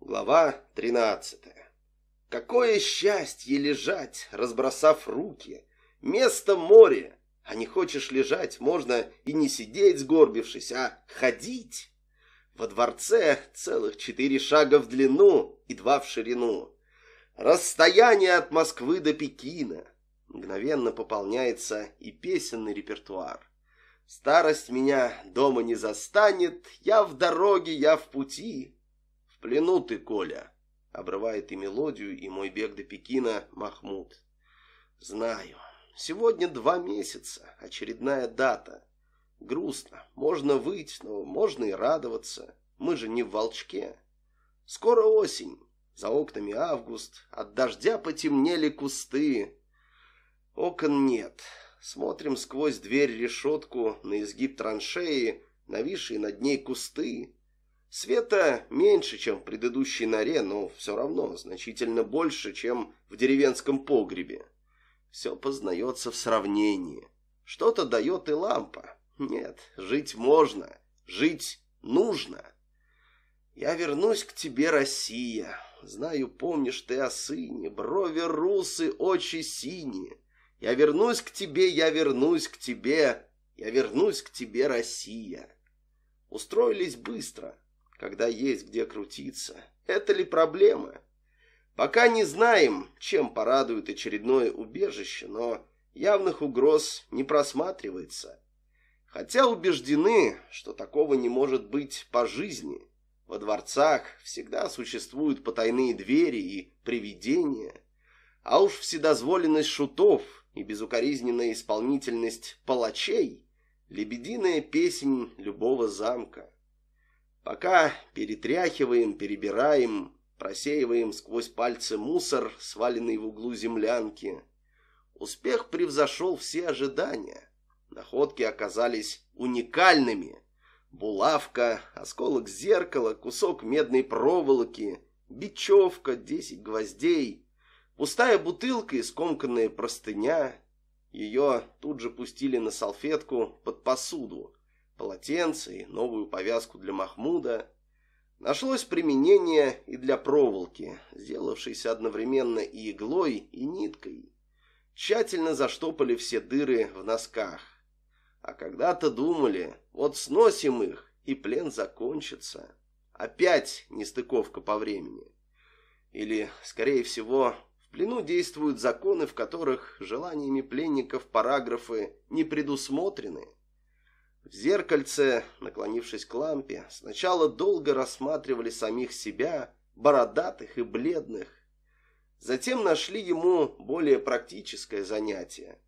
Глава 13. Какое счастье лежать, разбросав руки. Место море. А не хочешь лежать, можно и не сидеть, сгорбившись, а ходить. Во дворце целых четыре шага в длину и два в ширину. Расстояние от Москвы до Пекина. Мгновенно пополняется и песенный репертуар. Старость меня дома не застанет, я в дороге, я в пути. «В плену ты, Коля!» — обрывает и мелодию, и мой бег до Пекина Махмуд. «Знаю. Сегодня два месяца. Очередная дата. Грустно. Можно выть, но можно и радоваться. Мы же не в волчке. Скоро осень. За окнами август. От дождя потемнели кусты. Окон нет. Смотрим сквозь дверь решетку на изгиб траншеи, нависшие над ней кусты. Света меньше, чем в предыдущей норе, но все равно значительно больше, чем в деревенском погребе. Все познается в сравнении. Что-то дает и лампа. Нет, жить можно, жить нужно. Я вернусь к тебе, Россия. Знаю, помнишь ты о сыне, брови русы, очи синие. Я вернусь к тебе, я вернусь к тебе, я вернусь к тебе, Россия. Устроились быстро, когда есть где крутиться. Это ли проблема? Пока не знаем, чем порадует очередное убежище, но явных угроз не просматривается. Хотя убеждены, что такого не может быть по жизни. Во дворцах всегда существуют потайные двери и привидения. А уж вседозволенность шутов и безукоризненная исполнительность палачей – лебединая песнь любого замка. Пока перетряхиваем, перебираем, просеиваем сквозь пальцы мусор, сваленный в углу землянки. Успех превзошел все ожидания. Находки оказались уникальными. Булавка, осколок зеркала, кусок медной проволоки, бечевка, десять гвоздей, пустая бутылка и скомканная простыня. Ее тут же пустили на салфетку под посуду, полотенце и новую повязку для Махмуда, нашлось применение и для проволоки, сделавшейся одновременно и иглой, и ниткой. Тщательно заштопали все дыры в носках. А когда-то думали, вот сносим их, и плен закончится. Опять нестыковка по времени. Или, скорее всего, в плену действуют законы, в которых желаниями пленников параграфы не предусмотрены. В зеркальце, наклонившись к лампе, сначала долго рассматривали самих себя, бородатых и бледных. Затем нашли ему более практическое занятие.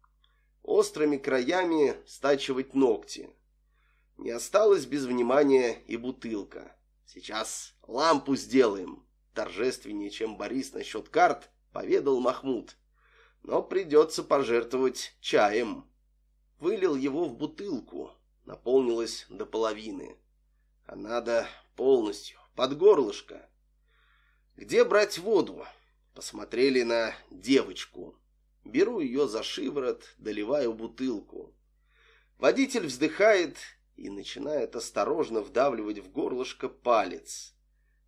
Острыми краями стачивать ногти. Не осталось без внимания и бутылка. «Сейчас лампу сделаем», — торжественнее, чем Борис насчет карт, поведал Махмуд. «Но придется пожертвовать чаем». Вылил его в бутылку, наполнилась до половины. А надо полностью, под горлышко. Где брать воду? Посмотрели на девочку. Беру ее за шиворот, доливаю бутылку. Водитель вздыхает и начинает осторожно вдавливать в горлышко палец.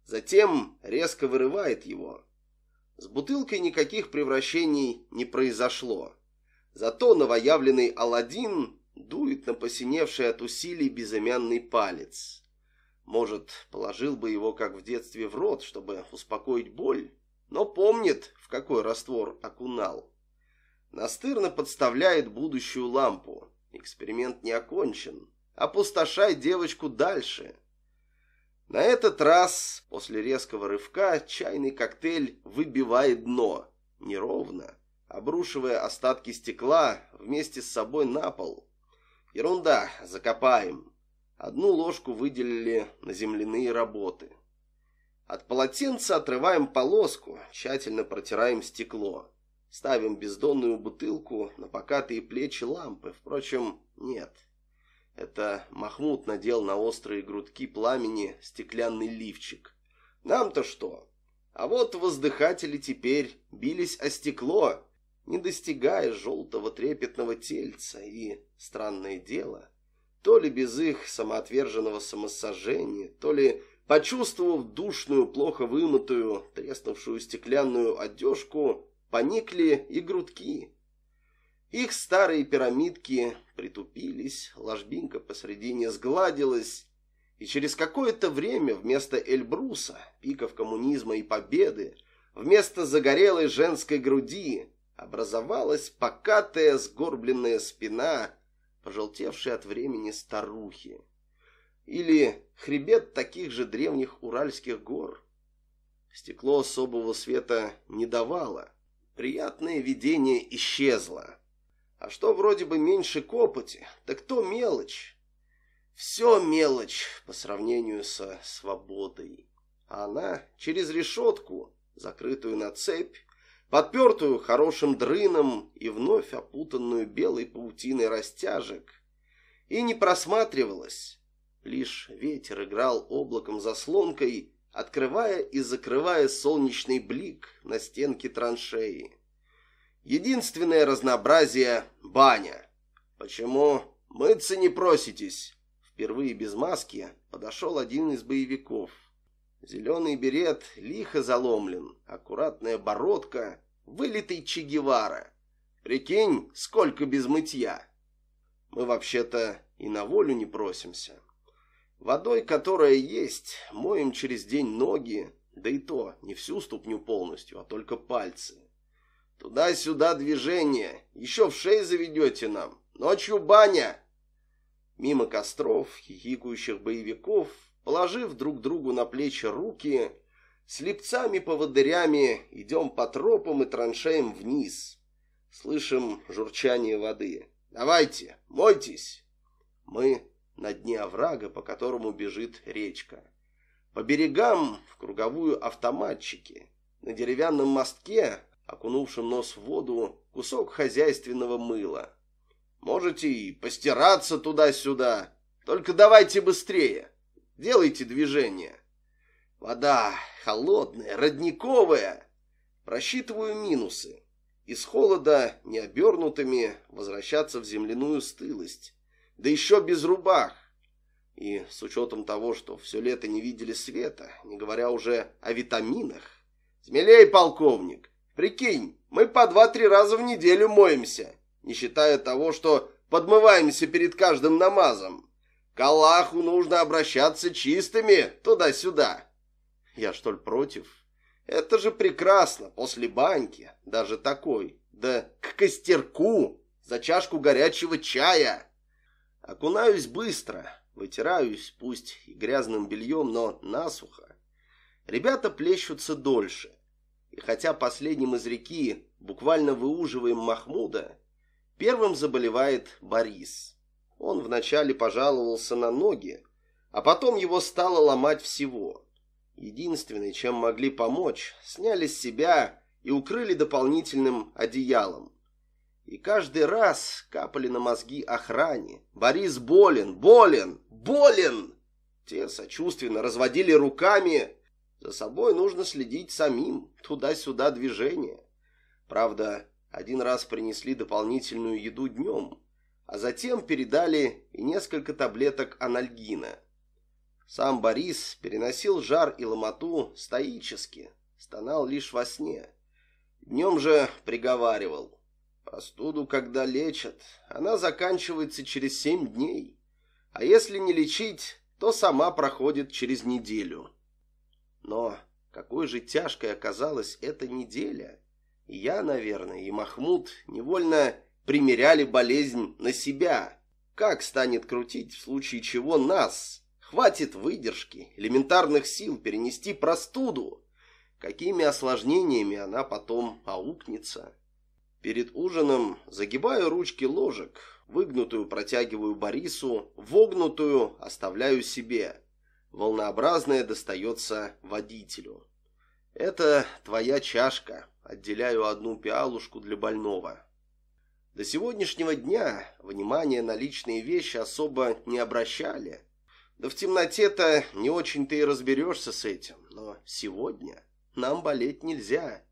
Затем резко вырывает его. С бутылкой никаких превращений не произошло. Зато новоявленный Аладдин дует на посиневший от усилий безымянный палец. Может, положил бы его, как в детстве, в рот, чтобы успокоить боль, но помнит, в какой раствор окунал. Настырно подставляет будущую лампу. Эксперимент не окончен. Опустошай девочку дальше. На этот раз, после резкого рывка, чайный коктейль выбивает дно. Неровно, обрушивая остатки стекла вместе с собой на пол. Ерунда, закопаем. Одну ложку выделили на земляные работы. От полотенца отрываем полоску, тщательно протираем стекло. Ставим бездонную бутылку на покатые плечи лампы. Впрочем, нет. Это Махмуд надел на острые грудки пламени стеклянный лифчик. Нам-то что? А вот воздыхатели теперь бились о стекло не достигая желтого трепетного тельца, и, странное дело, то ли без их самоотверженного самосожжения, то ли, почувствовав душную, плохо вымытую, треснувшую стеклянную одежку, поникли и грудки. Их старые пирамидки притупились, ложбинка посредине сгладилась, и через какое-то время вместо Эльбруса, пиков коммунизма и победы, вместо загорелой женской груди образовалась покатая сгорбленная спина, пожелтевшая от времени старухи. Или хребет таких же древних уральских гор. Стекло особого света не давало. Приятное видение исчезло. А что вроде бы меньше копоти, так то мелочь. Все мелочь по сравнению со свободой. А она через решетку, закрытую на цепь, подпертую хорошим дрыном и вновь опутанную белой паутиной растяжек, и не просматривалась. Лишь ветер играл облаком заслонкой, открывая и закрывая солнечный блик на стенке траншеи. Единственное разнообразие — баня. «Почему мыться не проситесь?» Впервые без маски подошел один из боевиков — Зеленый берет лихо заломлен, аккуратная бородка, вылитый Че Гевара. Прикинь, сколько без мытья. Мы вообще-то и на волю не просимся. Водой, которая есть, моем через день ноги, да и то не всю ступню полностью, а только пальцы. Туда-сюда движение, еще в шеи заведете нам. Ночью баня! Мимо костров, хихикующих боевиков, Положив друг другу на плечи руки, слепцами-поводырями идем по тропам и траншеям вниз. Слышим журчание воды. «Давайте, мойтесь!» Мы на дне оврага, по которому бежит речка. По берегам в круговую автоматчики. На деревянном мостке, окунувшем нос в воду, кусок хозяйственного мыла. Можете и постираться туда-сюда, только давайте быстрее. Делайте движение. Вода холодная, родниковая. Просчитываю минусы. Из холода необернутыми возвращаться в земляную стылость. Да еще без рубах. И с учетом того, что все лето не видели света, не говоря уже о витаминах. Смелее, полковник! Прикинь, мы по два-три раза в неделю моемся, не считая того, что подмываемся перед каждым намазом. К Аллаху нужно обращаться чистыми туда-сюда. Я что ли против? Это же прекрасно, после баньки, даже такой. Да к костерку, за чашку горячего чая. Окунаюсь быстро, вытираюсь, пусть и грязным бельем, но насухо. Ребята плещутся дольше. И хотя последним из реки буквально выуживаем Махмуда, первым заболевает Борис. Он вначале пожаловался на ноги, а потом его стало ломать всего. Единственное, чем могли помочь, сняли с себя и укрыли дополнительным одеялом. И каждый раз капали на мозги охране. «Борис болен! Болен! Болен!» Те сочувственно разводили руками. За собой нужно следить самим, туда-сюда движение. Правда, один раз принесли дополнительную еду днем, а затем передали и несколько таблеток анальгина. Сам Борис переносил жар и ломоту стоически, стонал лишь во сне. Днем же приговаривал. Простуду, когда лечат, она заканчивается через семь дней, а если не лечить, то сама проходит через неделю. Но какой же тяжкой оказалась эта неделя. И я, наверное, и Махмуд невольно примеряли болезнь на себя. Как станет крутить, в случае чего нас? Хватит выдержки, элементарных сил перенести простуду. Какими осложнениями она потом аукнется? Перед ужином загибаю ручки ложек, выгнутую протягиваю Борису, вогнутую оставляю себе. Волнообразное достается водителю. Это твоя чашка. Отделяю одну пиалушку для больного. До сегодняшнего дня внимание на личные вещи особо не обращали. Да в темноте-то не очень-то и разберешься с этим. Но сегодня нам болеть нельзя.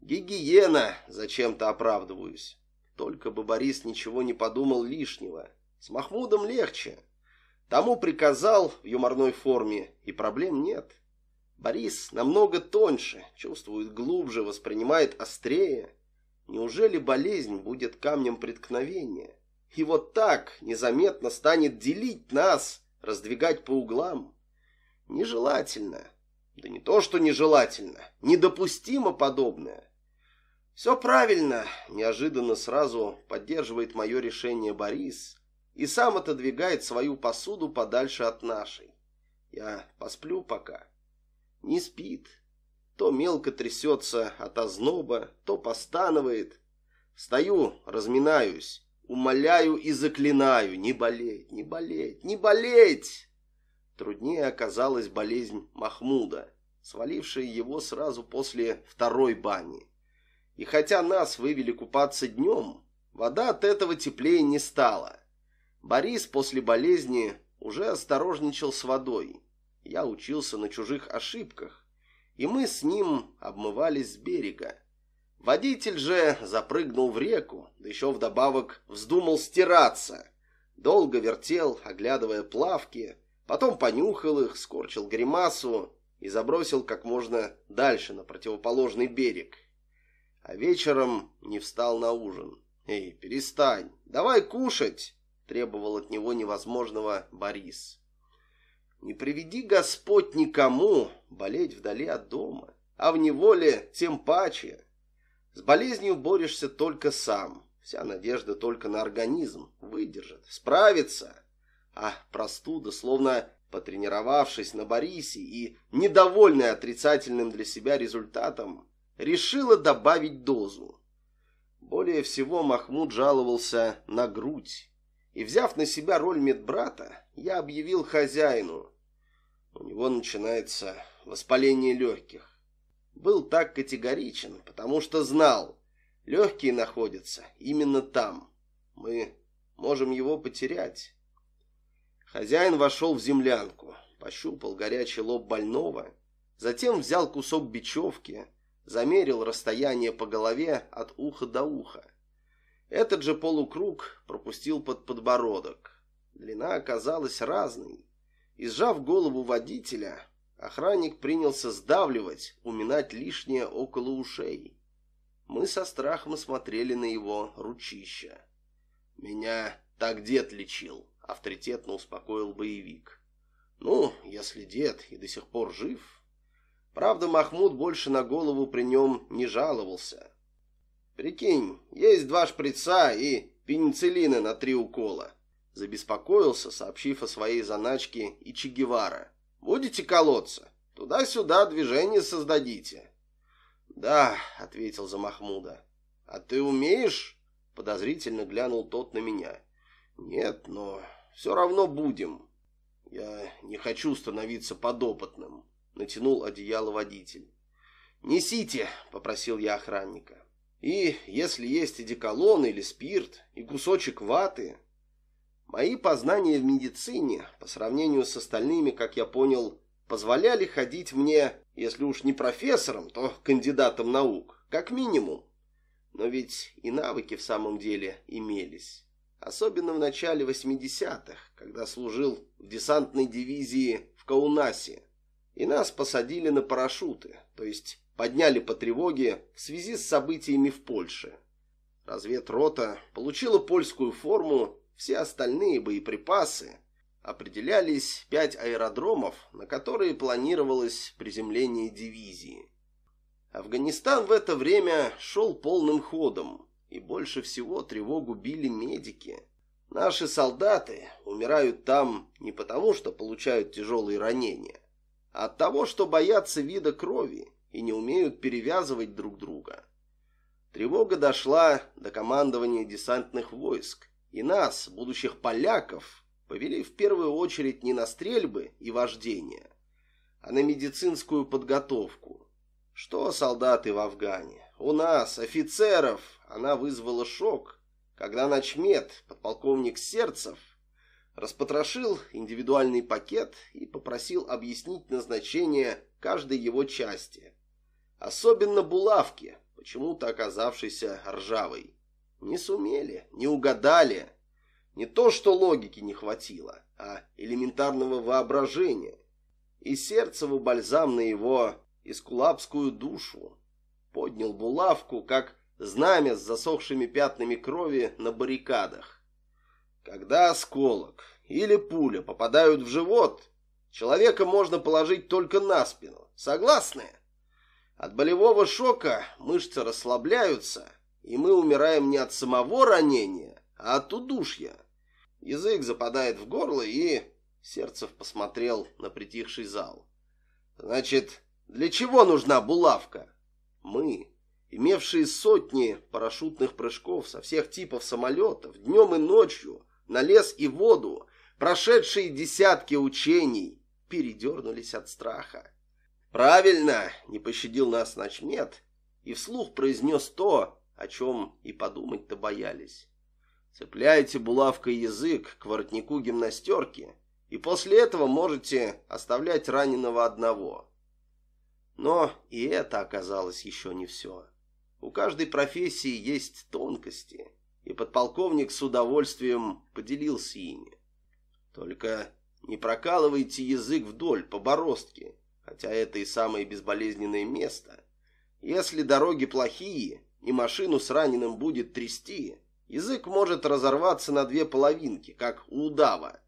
Гигиена, зачем-то оправдываюсь. Только бы Борис ничего не подумал лишнего. С Махмудом легче. Тому приказал в юморной форме, и проблем нет. Борис намного тоньше, чувствует глубже, воспринимает острее. Неужели болезнь будет камнем преткновения? И вот так незаметно станет делить нас, раздвигать по углам? Нежелательно. Да не то, что нежелательно. Недопустимо подобное. Все правильно, неожиданно сразу поддерживает мое решение Борис и сам отодвигает свою посуду подальше от нашей. Я посплю пока. Не спит, то мелко трясется от озноба, то постанывает. Стою, разминаюсь, умоляю и заклинаю. Не болеть, не болеть, не болеть! Труднее оказалась болезнь Махмуда, свалившая его сразу после второй бани. И хотя нас вывели купаться днем, вода от этого теплее не стала. Борис после болезни уже осторожничал с водой. Я учился на чужих ошибках, и мы с ним обмывались с берега. Водитель же запрыгнул в реку, да еще вдобавок вздумал стираться. Долго вертел, оглядывая плавки, потом понюхал их, скорчил гримасу и забросил как можно дальше на противоположный берег. А вечером не встал на ужин. «Эй, перестань, давай кушать!» требовал от него невозможного Борис. Не приведи Господь никому болеть вдали от дома, а в неволе тем паче. С болезнью борешься только сам, вся надежда только на организм, выдержит, справится. А простуда, словно потренировавшись на Борисе и недовольная отрицательным для себя результатом, решила добавить дозу. Более всего Махмуд жаловался на грудь. И, взяв на себя роль медбрата, я объявил хозяину, у него начинается воспаление легких. Был так категоричен, потому что знал, легкие находятся именно там. Мы можем его потерять. Хозяин вошел в землянку, пощупал горячий лоб больного, затем взял кусок бечевки, замерил расстояние по голове от уха до уха. Этот же полукруг пропустил под подбородок. Длина оказалась разной. И сжав голову водителя, охранник принялся сдавливать, уминать лишнее около ушей. Мы со страхом смотрели на его ручища. «Меня так дед лечил», — авторитетно успокоил боевик. «Ну, если дед и до сих пор жив...» Правда, Махмуд больше на голову при нем не жаловался. «Прикинь, есть два шприца и пенициллина на три укола. Забеспокоился, сообщив о своей заначке и Че «Будете колоться? Туда-сюда движение создадите». «Да», — ответил за Махмуда. «А ты умеешь?» — подозрительно глянул тот на меня. «Нет, но все равно будем. Я не хочу становиться подопытным», — натянул одеяло водитель. «Несите», — попросил я охранника. «И если есть одеколон или спирт, и кусочек ваты, Мои познания в медицине, по сравнению с остальными, как я понял, позволяли ходить мне, если уж не профессором, то кандидатом наук, как минимум. Но ведь и навыки в самом деле имелись. Особенно в начале 80-х, когда служил в десантной дивизии в Каунасе. И нас посадили на парашюты, то есть подняли по тревоге в связи с событиями в Польше. Разведрота получила польскую форму все остальные боеприпасы определялись пять аэродромов, на которые планировалось приземление дивизии. Афганистан в это время шел полным ходом, и больше всего тревогу били медики. Наши солдаты умирают там не потому, что получают тяжелые ранения, а от того, что боятся вида крови и не умеют перевязывать друг друга. Тревога дошла до командования десантных войск, и нас, будущих поляков, повели в первую очередь не на стрельбы и вождение, а на медицинскую подготовку. Что солдаты в Афгане? У нас, офицеров, она вызвала шок, когда начмет, подполковник Сердцев, распотрошил индивидуальный пакет и попросил объяснить назначение каждой его части. Особенно булавки, почему-то оказавшейся ржавой. Не сумели, не угадали. Не то, что логики не хватило, а элементарного воображения. И сердцеву бальзам на его искулапскую душу. Поднял булавку, как знамя с засохшими пятнами крови на баррикадах. Когда осколок или пуля попадают в живот, человека можно положить только на спину. Согласны? От болевого шока мышцы расслабляются, и мы умираем не от самого ранения, а от удушья. Язык западает в горло, и... Сердцев посмотрел на притихший зал. Значит, для чего нужна булавка? Мы, имевшие сотни парашютных прыжков со всех типов самолетов, днем и ночью, на лес и воду, прошедшие десятки учений, передернулись от страха. «Правильно!» — не пощадил нас Начмет и вслух произнес то, о чем и подумать-то боялись. Цепляете булавкой язык к воротнику гимнастерки, и после этого можете оставлять раненого одного. Но и это оказалось еще не все. У каждой профессии есть тонкости, и подполковник с удовольствием поделился ими. Только не прокалывайте язык вдоль, по бороздке, хотя это и самое безболезненное место. Если дороги плохие, и машину с раненым будет трясти, язык может разорваться на две половинки, как у удава.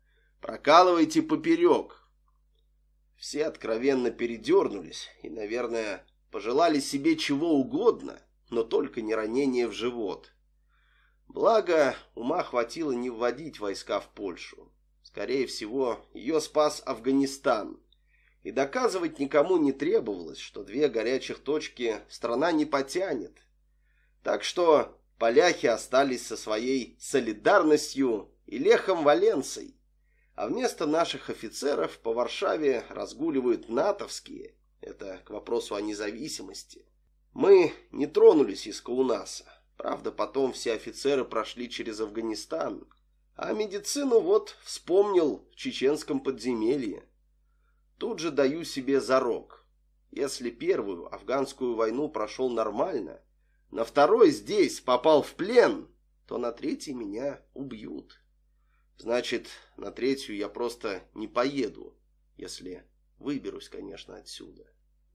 Прокалывайте поперек. Все откровенно передернулись и, наверное, пожелали себе чего угодно, но только не ранение в живот. Благо, ума хватило не вводить войска в Польшу. Скорее всего, ее спас Афганистан. И доказывать никому не требовалось, что две горячих точки страна не потянет, так что поляки остались со своей солидарностью и Лехом Валенцей. А вместо наших офицеров по Варшаве разгуливают натовские. Это к вопросу о независимости. Мы не тронулись из Каунаса. Правда, потом все офицеры прошли через Афганистан. А медицину вот вспомнил в чеченском подземелье. Тут же даю себе зарок. Если первую афганскую войну прошел нормально, на второй здесь попал в плен, то на третий меня убьют. Значит, на третью я просто не поеду, если выберусь, конечно, отсюда.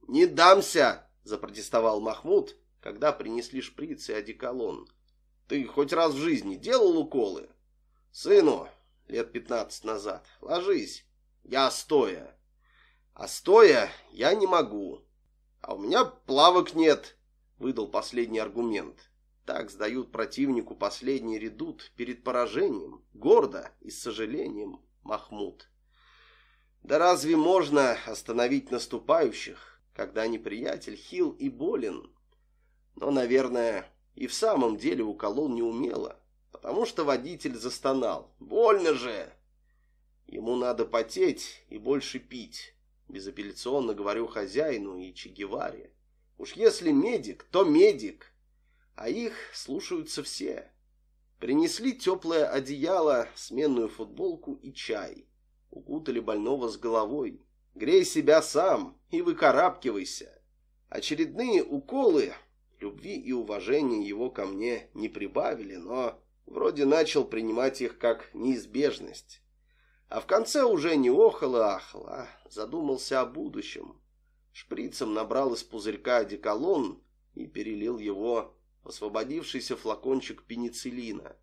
«Не дамся!» – запротестовал Махмуд, когда принесли шприц и одеколон. «Ты хоть раз в жизни делал уколы?» «Сыну, лет пятнадцать назад, ложись, я стоя». «А стоя я не могу, а у меня плавок нет» выдал последний аргумент. Так сдают противнику последний редут перед поражением, гордо и с сожалением, Махмуд. Да разве можно остановить наступающих, когда неприятель хил и болен? Но, наверное, и в самом деле уколол неумело, потому что водитель застонал. «Больно же!» Ему надо потеть и больше пить. Безапелляционно говорю хозяину и Чегеваре. Уж если медик, то медик. А их слушаются все. Принесли теплое одеяло, сменную футболку и чай. Укутали больного с головой. Грей себя сам и выкарабкивайся. Очередные уколы любви и уважения его ко мне не прибавили, но вроде начал принимать их как неизбежность. А в конце уже не охало-ахало, а задумался о будущем, Шприцем набрал из пузырька одеколон и перелил его в освободившийся флакончик пенициллина.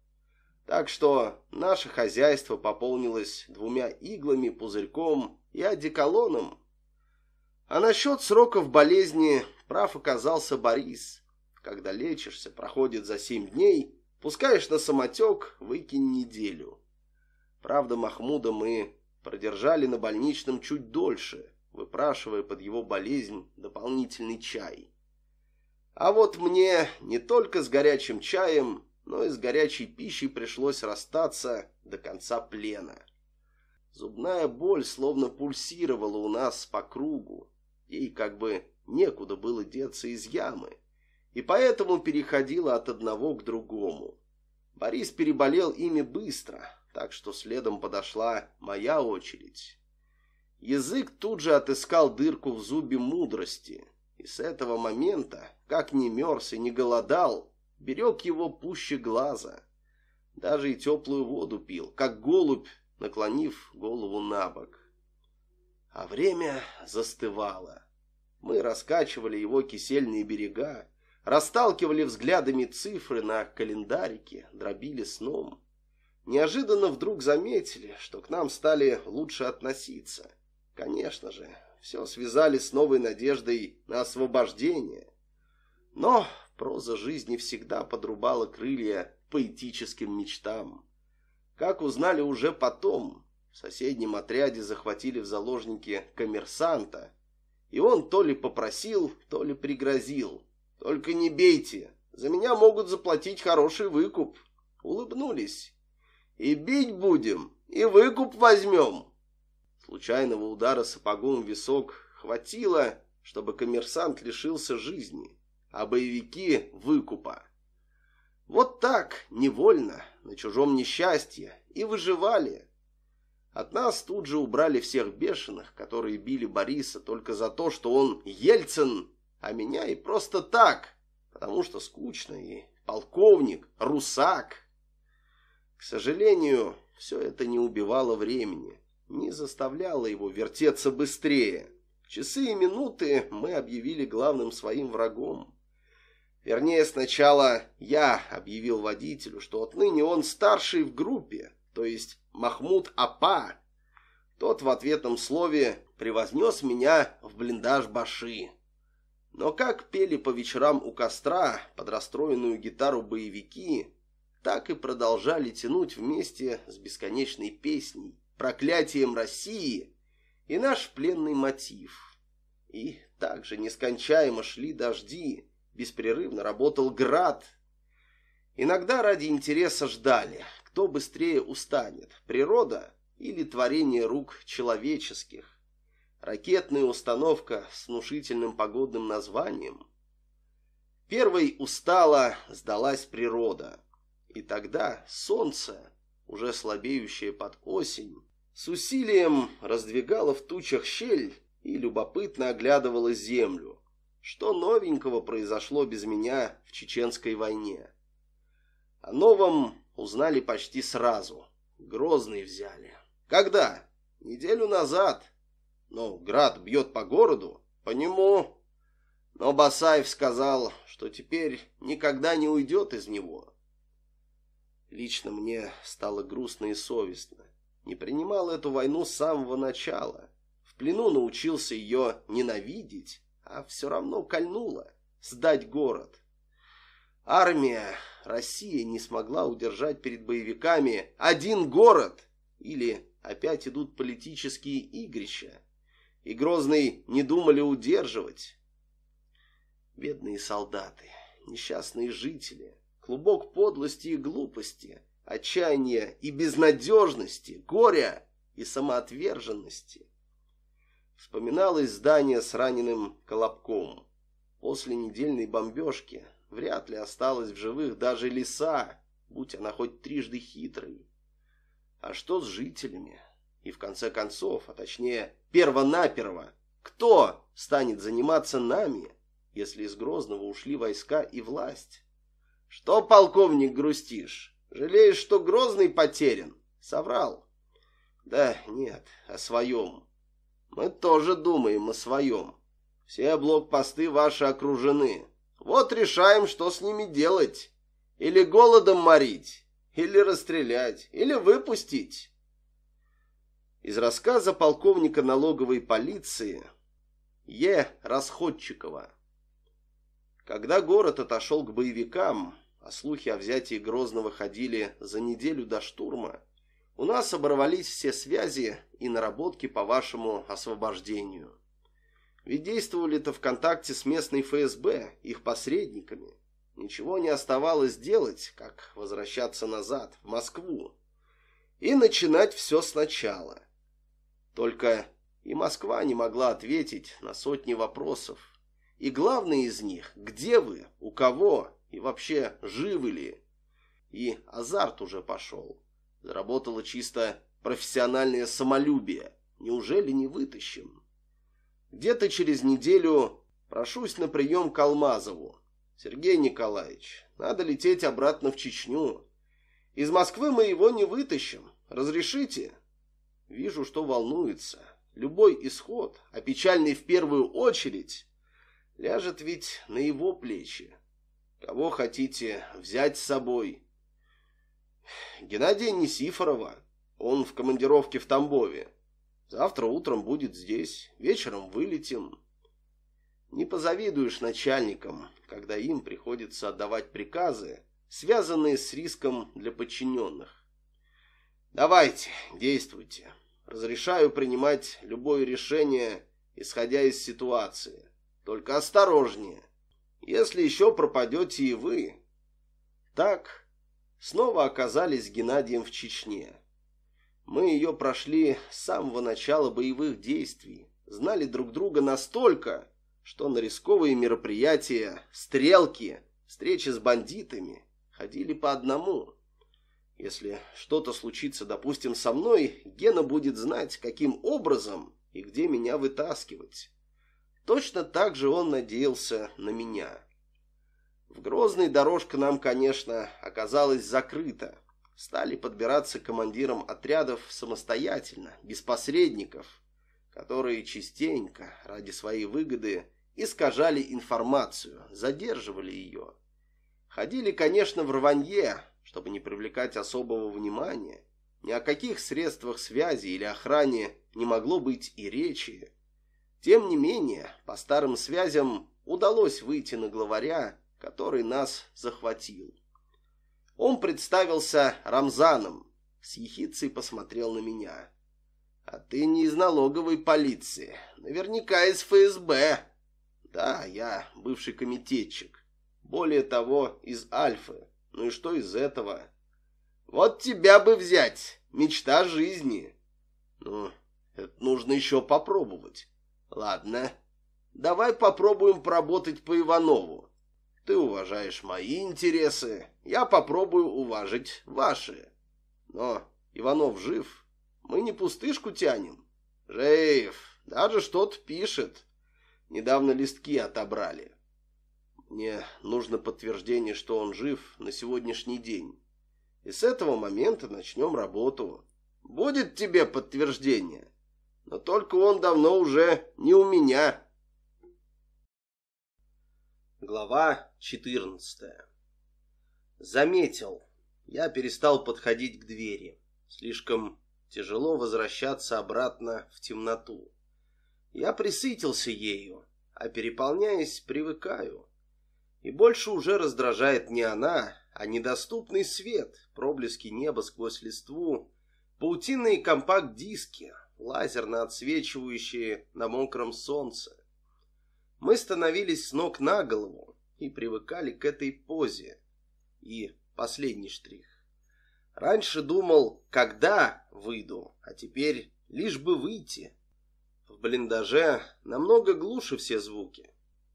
Так что наше хозяйство пополнилось двумя иглами, пузырьком и одеколоном. А насчет сроков болезни прав оказался Борис. Когда лечишься, проходит за семь дней, пускаешь на самотек, выкинь неделю. Правда, Махмуда мы продержали на больничном чуть дольше – выпрашивая под его болезнь дополнительный чай. А вот мне не только с горячим чаем, но и с горячей пищей пришлось расстаться до конца плена. Зубная боль словно пульсировала у нас по кругу. Ей как бы некуда было деться из ямы, и поэтому переходила от одного к другому. Борис переболел ими быстро, так что следом подошла моя очередь. Язык тут же отыскал дырку в зубе мудрости, и с этого момента, как не мерз и не голодал, берег его пуще глаза. Даже и теплую воду пил, как голубь, наклонив голову на бок. А время застывало. Мы раскачивали его кисельные берега, расталкивали взглядами цифры на календарике, дробили сном. Неожиданно вдруг заметили, что к нам стали лучше относиться. Конечно же, все связали с новой надеждой на освобождение. Но проза жизни всегда подрубала крылья поэтическим мечтам. Как узнали уже потом, в соседнем отряде захватили в заложники коммерсанта, и он то ли попросил, то ли пригрозил. «Только не бейте, за меня могут заплатить хороший выкуп». Улыбнулись. «И бить будем, и выкуп возьмем». Случайного удара сапогом в висок хватило, чтобы коммерсант лишился жизни, а боевики — выкупа. Вот так, невольно, на чужом несчастье, и выживали. От нас тут же убрали всех бешеных, которые били Бориса только за то, что он Ельцин, а меня и просто так, потому что скучно и полковник, русак. К сожалению, все это не убивало времени не заставляло его вертеться быстрее. Часы и минуты мы объявили главным своим врагом. Вернее, сначала я объявил водителю, что отныне он старший в группе, то есть Махмуд Апа. Тот в ответном слове превознес меня в блиндаж Баши. Но как пели по вечерам у костра под расстроенную гитару боевики, так и продолжали тянуть вместе с бесконечной песней проклятием России и наш пленный мотив. И также нескончаемо шли дожди, беспрерывно работал град. Иногда ради интереса ждали, кто быстрее устанет, природа или творение рук человеческих. Ракетная установка с внушительным погодным названием. Первой устала, сдалась природа. И тогда солнце, уже слабеющее под осень, с усилием раздвигала в тучах щель и любопытно оглядывала землю. Что новенького произошло без меня в Чеченской войне? О новом узнали почти сразу. Грозный взяли. Когда? Неделю назад. Ну, град бьет по городу, по нему. Но Басаев сказал, что теперь никогда не уйдет из него. Лично мне стало грустно и совестно не принимал эту войну с самого начала. В плену научился ее ненавидеть, а все равно кольнуло сдать город. Армия России не смогла удержать перед боевиками один город. Или опять идут политические игрища. И Грозный не думали удерживать. Бедные солдаты, несчастные жители, клубок подлости и глупости – отчаяния и безнадежности, горя и самоотверженности. Вспоминалось здание с раненым Колобком. После недельной бомбежки вряд ли осталось в живых даже лиса, будь она хоть трижды хитрой. А что с жителями? И в конце концов, а точнее, первонаперво, кто станет заниматься нами, если из Грозного ушли войска и власть? Что, полковник, грустишь? Жалеешь, что Грозный потерян? Соврал. Да нет, о своем. Мы тоже думаем о своем. Все блокпосты ваши окружены. Вот решаем, что с ними делать. Или голодом морить, или расстрелять, или выпустить. Из рассказа полковника налоговой полиции Е. Расходчикова. Когда город отошел к боевикам, а слухи о взятии Грозного ходили за неделю до штурма, у нас оборвались все связи и наработки по вашему освобождению. Ведь действовали-то в контакте с местной ФСБ, их посредниками. Ничего не оставалось делать, как возвращаться назад, в Москву. И начинать все сначала. Только и Москва не могла ответить на сотни вопросов. И главный из них – где вы, у кого, и вообще, живы ли? И азарт уже пошел. Заработало чисто профессиональное самолюбие. Неужели не вытащим? Где-то через неделю прошусь на прием к Алмазову. Сергей Николаевич, надо лететь обратно в Чечню. Из Москвы мы его не вытащим. Разрешите? Вижу, что волнуется. Любой исход, а печальный в первую очередь, ляжет ведь на его плечи. Кого хотите взять с собой? Геннадия Несифорова. Он в командировке в Тамбове. Завтра утром будет здесь, вечером вылетим. Не позавидуешь начальникам, когда им приходится отдавать приказы, связанные с риском для подчиненных. Давайте, действуйте. Разрешаю принимать любое решение, исходя из ситуации. Только осторожнее если еще пропадете и вы. Так, снова оказались с Геннадием в Чечне. Мы ее прошли с самого начала боевых действий, знали друг друга настолько, что на рисковые мероприятия, стрелки, встречи с бандитами ходили по одному. Если что-то случится, допустим, со мной, Гена будет знать, каким образом и где меня вытаскивать. Точно так же он надеялся на меня. В Грозной дорожка нам, конечно, оказалась закрыта. Стали подбираться командирам отрядов самостоятельно, без посредников, которые частенько, ради своей выгоды, искажали информацию, задерживали ее. Ходили, конечно, в рванье, чтобы не привлекать особого внимания. Ни о каких средствах связи или охране не могло быть и речи. Тем не менее, по старым связям удалось выйти на главаря, который нас захватил. Он представился Рамзаном, с ехицей посмотрел на меня. «А ты не из налоговой полиции, наверняка из ФСБ». «Да, я бывший комитетчик. Более того, из Альфы. Ну и что из этого?» «Вот тебя бы взять! Мечта жизни!» «Ну, это нужно еще попробовать». Ладно, давай попробуем поработать по Иванову. Ты уважаешь мои интересы, я попробую уважить ваши. Но Иванов жив, мы не пустышку тянем. Жеев даже что-то пишет. Недавно листки отобрали. Мне нужно подтверждение, что он жив на сегодняшний день. И с этого момента начнем работу. Будет тебе подтверждение?» но только он давно уже не у меня. Глава 14. Заметил. Я перестал подходить к двери. Слишком тяжело возвращаться обратно в темноту. Я присытился ею, а переполняясь, привыкаю. И больше уже раздражает не она, а недоступный свет, проблески неба сквозь листву, паутинные компакт-диски, лазерно отсвечивающие на мокром солнце. Мы становились с ног на голову и привыкали к этой позе. И последний штрих. Раньше думал, когда выйду, а теперь лишь бы выйти. В блиндаже намного глуше все звуки.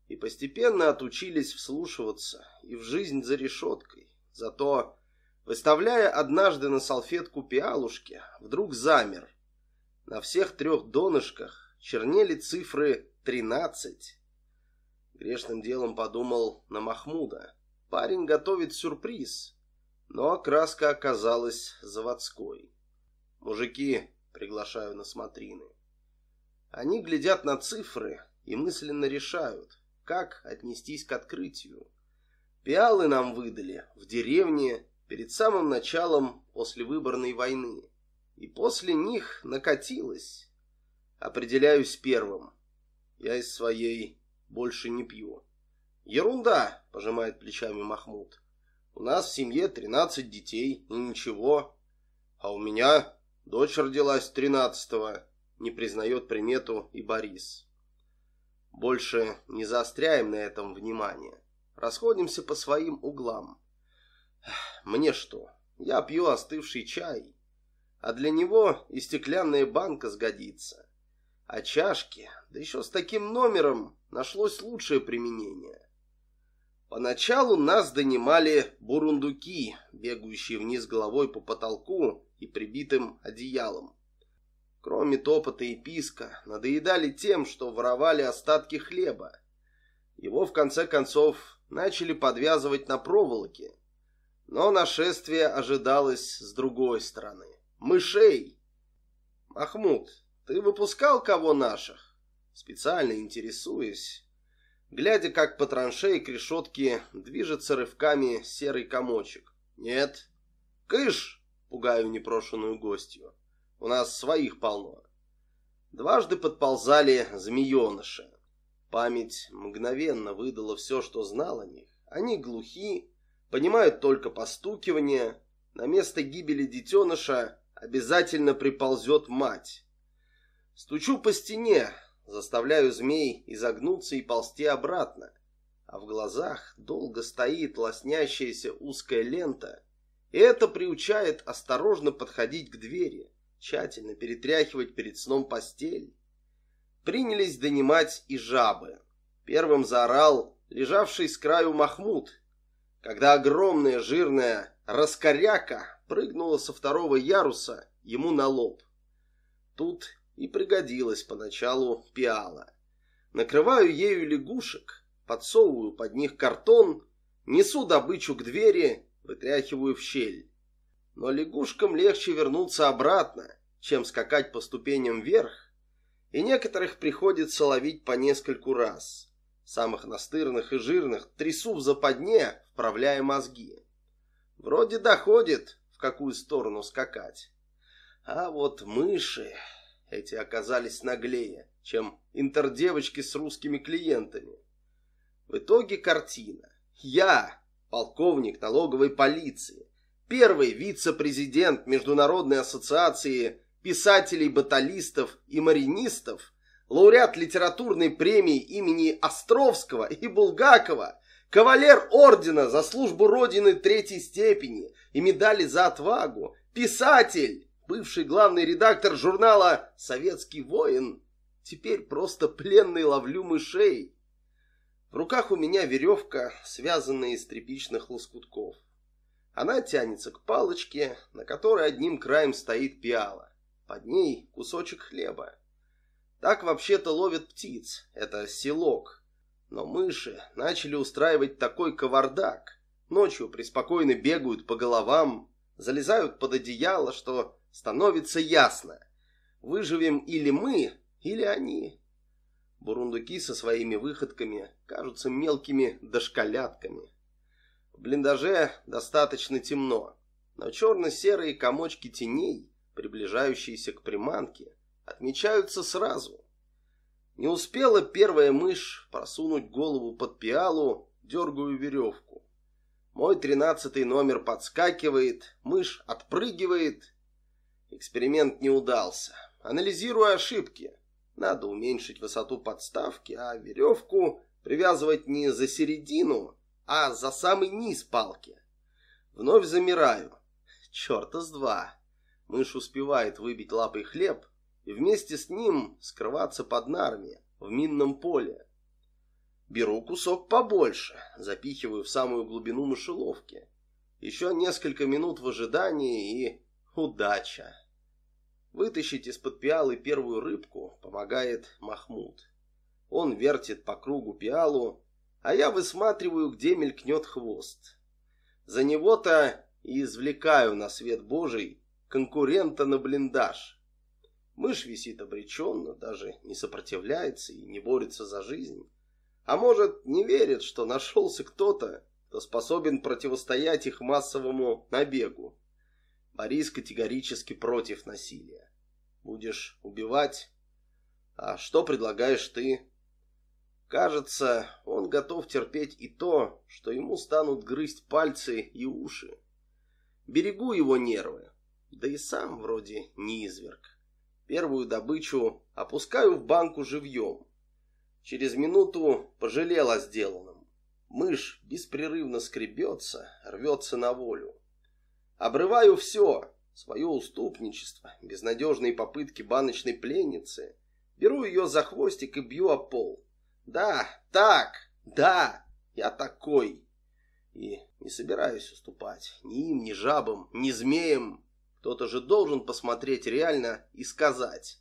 И постепенно отучились вслушиваться и в жизнь за решеткой. Зато, выставляя однажды на салфетку пиалушки, вдруг замер, на всех трех донышках чернели цифры тринадцать. Грешным делом подумал на Махмуда. Парень готовит сюрприз, но окраска оказалась заводской. Мужики, приглашаю на смотрины. Они глядят на цифры и мысленно решают, как отнестись к открытию. Пиалы нам выдали в деревне перед самым началом послевыборной войны и после них накатилось. Определяюсь первым. Я из своей больше не пью. Ерунда, пожимает плечами Махмуд. У нас в семье 13 детей, и ничего. А у меня дочь родилась 13-го, не признает примету и Борис. Больше не заостряем на этом внимание. Расходимся по своим углам. Мне что? Я пью остывший чай а для него и стеклянная банка сгодится. А чашки, да еще с таким номером, нашлось лучшее применение. Поначалу нас донимали бурундуки, бегающие вниз головой по потолку и прибитым одеялом. Кроме топота и писка, надоедали тем, что воровали остатки хлеба. Его, в конце концов, начали подвязывать на проволоке, но нашествие ожидалось с другой стороны мышей. Махмуд, ты выпускал кого наших? Специально интересуясь, глядя, как по траншеи к решетке движется рывками серый комочек. Нет. Кыш, пугаю непрошенную гостью. У нас своих полно. Дважды подползали змееныши. Память мгновенно выдала все, что знал о них. Они глухи, понимают только постукивание. На место гибели детеныша обязательно приползет мать. Стучу по стене, заставляю змей изогнуться и ползти обратно. А в глазах долго стоит лоснящаяся узкая лента, и это приучает осторожно подходить к двери, тщательно перетряхивать перед сном постель. Принялись донимать и жабы. Первым заорал лежавший с краю Махмуд, когда огромная жирная раскоряка спрыгнула со второго яруса ему на лоб. Тут и пригодилась поначалу пиала. Накрываю ею лягушек, подсовываю под них картон, несу добычу к двери, вытряхиваю в щель. Но лягушкам легче вернуться обратно, чем скакать по ступеням вверх, и некоторых приходится ловить по нескольку раз. Самых настырных и жирных трясу в западне, вправляя мозги. Вроде доходит, какую сторону скакать. А вот мыши эти оказались наглее, чем интердевочки с русскими клиентами. В итоге картина. Я, полковник налоговой полиции, первый вице-президент Международной ассоциации писателей-баталистов и маринистов, лауреат литературной премии имени Островского и Булгакова Кавалер ордена за службу Родины третьей степени и медали за отвагу. Писатель, бывший главный редактор журнала «Советский воин», теперь просто пленный ловлю мышей. В руках у меня веревка, связанная из тряпичных лоскутков. Она тянется к палочке, на которой одним краем стоит пиала. Под ней кусочек хлеба. Так вообще-то ловят птиц. Это селок, но мыши начали устраивать такой кавардак. Ночью преспокойно бегают по головам, залезают под одеяло, что становится ясно. Выживем или мы, или они. Бурундуки со своими выходками кажутся мелкими дошколятками. В блиндаже достаточно темно, но черно-серые комочки теней, приближающиеся к приманке, отмечаются сразу. Не успела первая мышь просунуть голову под пиалу, дергаю веревку. Мой тринадцатый номер подскакивает, мышь отпрыгивает. Эксперимент не удался. Анализируя ошибки, надо уменьшить высоту подставки, а веревку привязывать не за середину, а за самый низ палки. Вновь замираю. Черта с два. Мышь успевает выбить лапой хлеб, и вместе с ним скрываться под нарами в минном поле. Беру кусок побольше, запихиваю в самую глубину мышеловки. Еще несколько минут в ожидании и удача. Вытащить из-под пиалы первую рыбку помогает Махмуд. Он вертит по кругу пиалу, а я высматриваю, где мелькнет хвост. За него-то и извлекаю на свет Божий конкурента на блиндаж. Мышь висит обреченно, даже не сопротивляется и не борется за жизнь. А может, не верит, что нашелся кто-то, кто способен противостоять их массовому набегу. Борис категорически против насилия. Будешь убивать? А что предлагаешь ты? Кажется, он готов терпеть и то, что ему станут грызть пальцы и уши. Берегу его нервы, да и сам вроде не изверг. Первую добычу опускаю в банку живьем. Через минуту пожалел о сделанном. Мышь беспрерывно скребется, рвется на волю. Обрываю все, свое уступничество, безнадежные попытки баночной пленницы. Беру ее за хвостик и бью о пол. Да, так, да, я такой. И не собираюсь уступать ни им, ни жабам, ни змеям. Кто-то же должен посмотреть реально и сказать.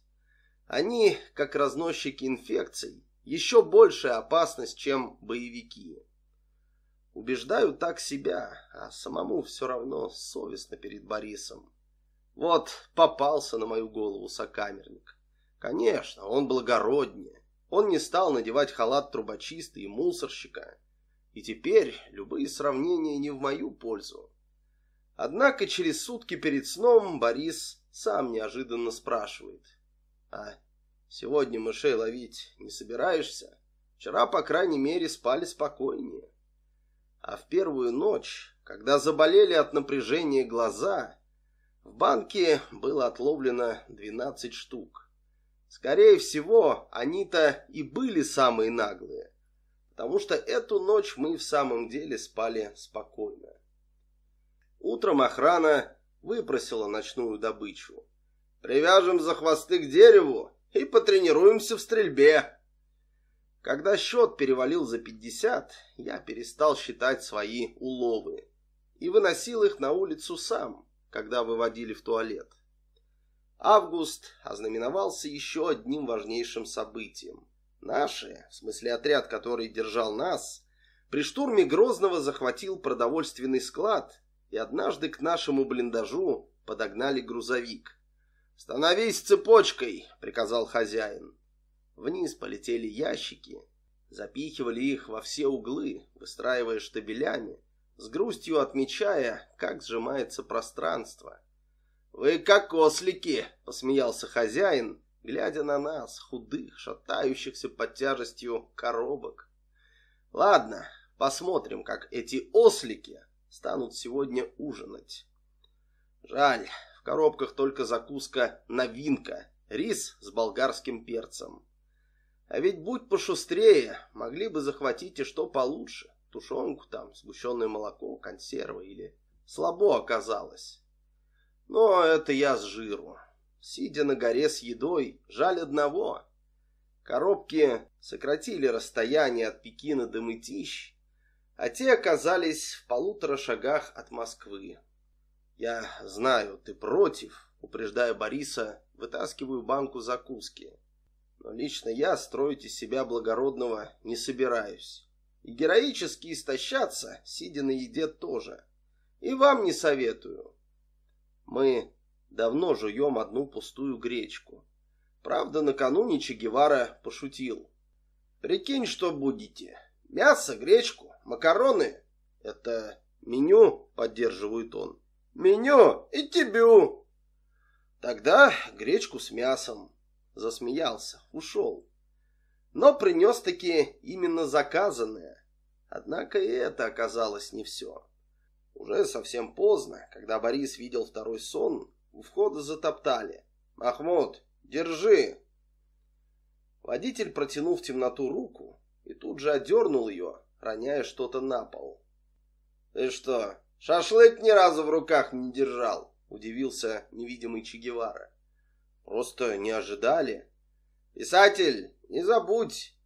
Они, как разносчики инфекций, еще большая опасность, чем боевики. Убеждаю так себя, а самому все равно совестно перед Борисом. Вот попался на мою голову сокамерник. Конечно, он благороднее. Он не стал надевать халат трубочиста и мусорщика. И теперь любые сравнения не в мою пользу. Однако через сутки перед сном Борис сам неожиданно спрашивает. «А сегодня мышей ловить не собираешься? Вчера, по крайней мере, спали спокойнее». А в первую ночь, когда заболели от напряжения глаза, в банке было отловлено 12 штук. Скорее всего, они-то и были самые наглые, потому что эту ночь мы в самом деле спали спокойно. Утром охрана выпросила ночную добычу. «Привяжем за хвосты к дереву и потренируемся в стрельбе». Когда счет перевалил за пятьдесят, я перестал считать свои уловы и выносил их на улицу сам, когда выводили в туалет. Август ознаменовался еще одним важнейшим событием. Наши, в смысле отряд, который держал нас, при штурме Грозного захватил продовольственный склад и однажды к нашему блиндажу подогнали грузовик. «Становись цепочкой!» — приказал хозяин. Вниз полетели ящики, запихивали их во все углы, выстраивая штабелями, с грустью отмечая, как сжимается пространство. «Вы как ослики!» — посмеялся хозяин, глядя на нас, худых, шатающихся под тяжестью коробок. «Ладно, посмотрим, как эти ослики станут сегодня ужинать. Жаль, в коробках только закуска новинка – рис с болгарским перцем. А ведь будь пошустрее, могли бы захватить и что получше. Тушенку там, сгущенное молоко, консервы или... Слабо оказалось. Но это я с жиру. Сидя на горе с едой, жаль одного. Коробки сократили расстояние от Пекина до Мытищ а те оказались в полутора шагах от Москвы. «Я знаю, ты против», — упреждая Бориса, вытаскиваю банку закуски. «Но лично я строить из себя благородного не собираюсь. И героически истощаться, сидя на еде, тоже. И вам не советую. Мы давно жуем одну пустую гречку. Правда, накануне Че Гевара пошутил. «Прикинь, что будете. Мясо, гречку, макароны – это меню, поддерживает он. Меню и тебю. Тогда гречку с мясом. Засмеялся, ушел. Но принес-таки именно заказанное. Однако и это оказалось не все. Уже совсем поздно, когда Борис видел второй сон, у входа затоптали. «Махмуд, держи!» Водитель протянул в темноту руку и тут же отдернул ее, роняя что-то на пол. «Ты что, шашлык ни разу в руках не держал?» – удивился невидимый Че Гевара. «Просто не ожидали». «Писатель, не забудь,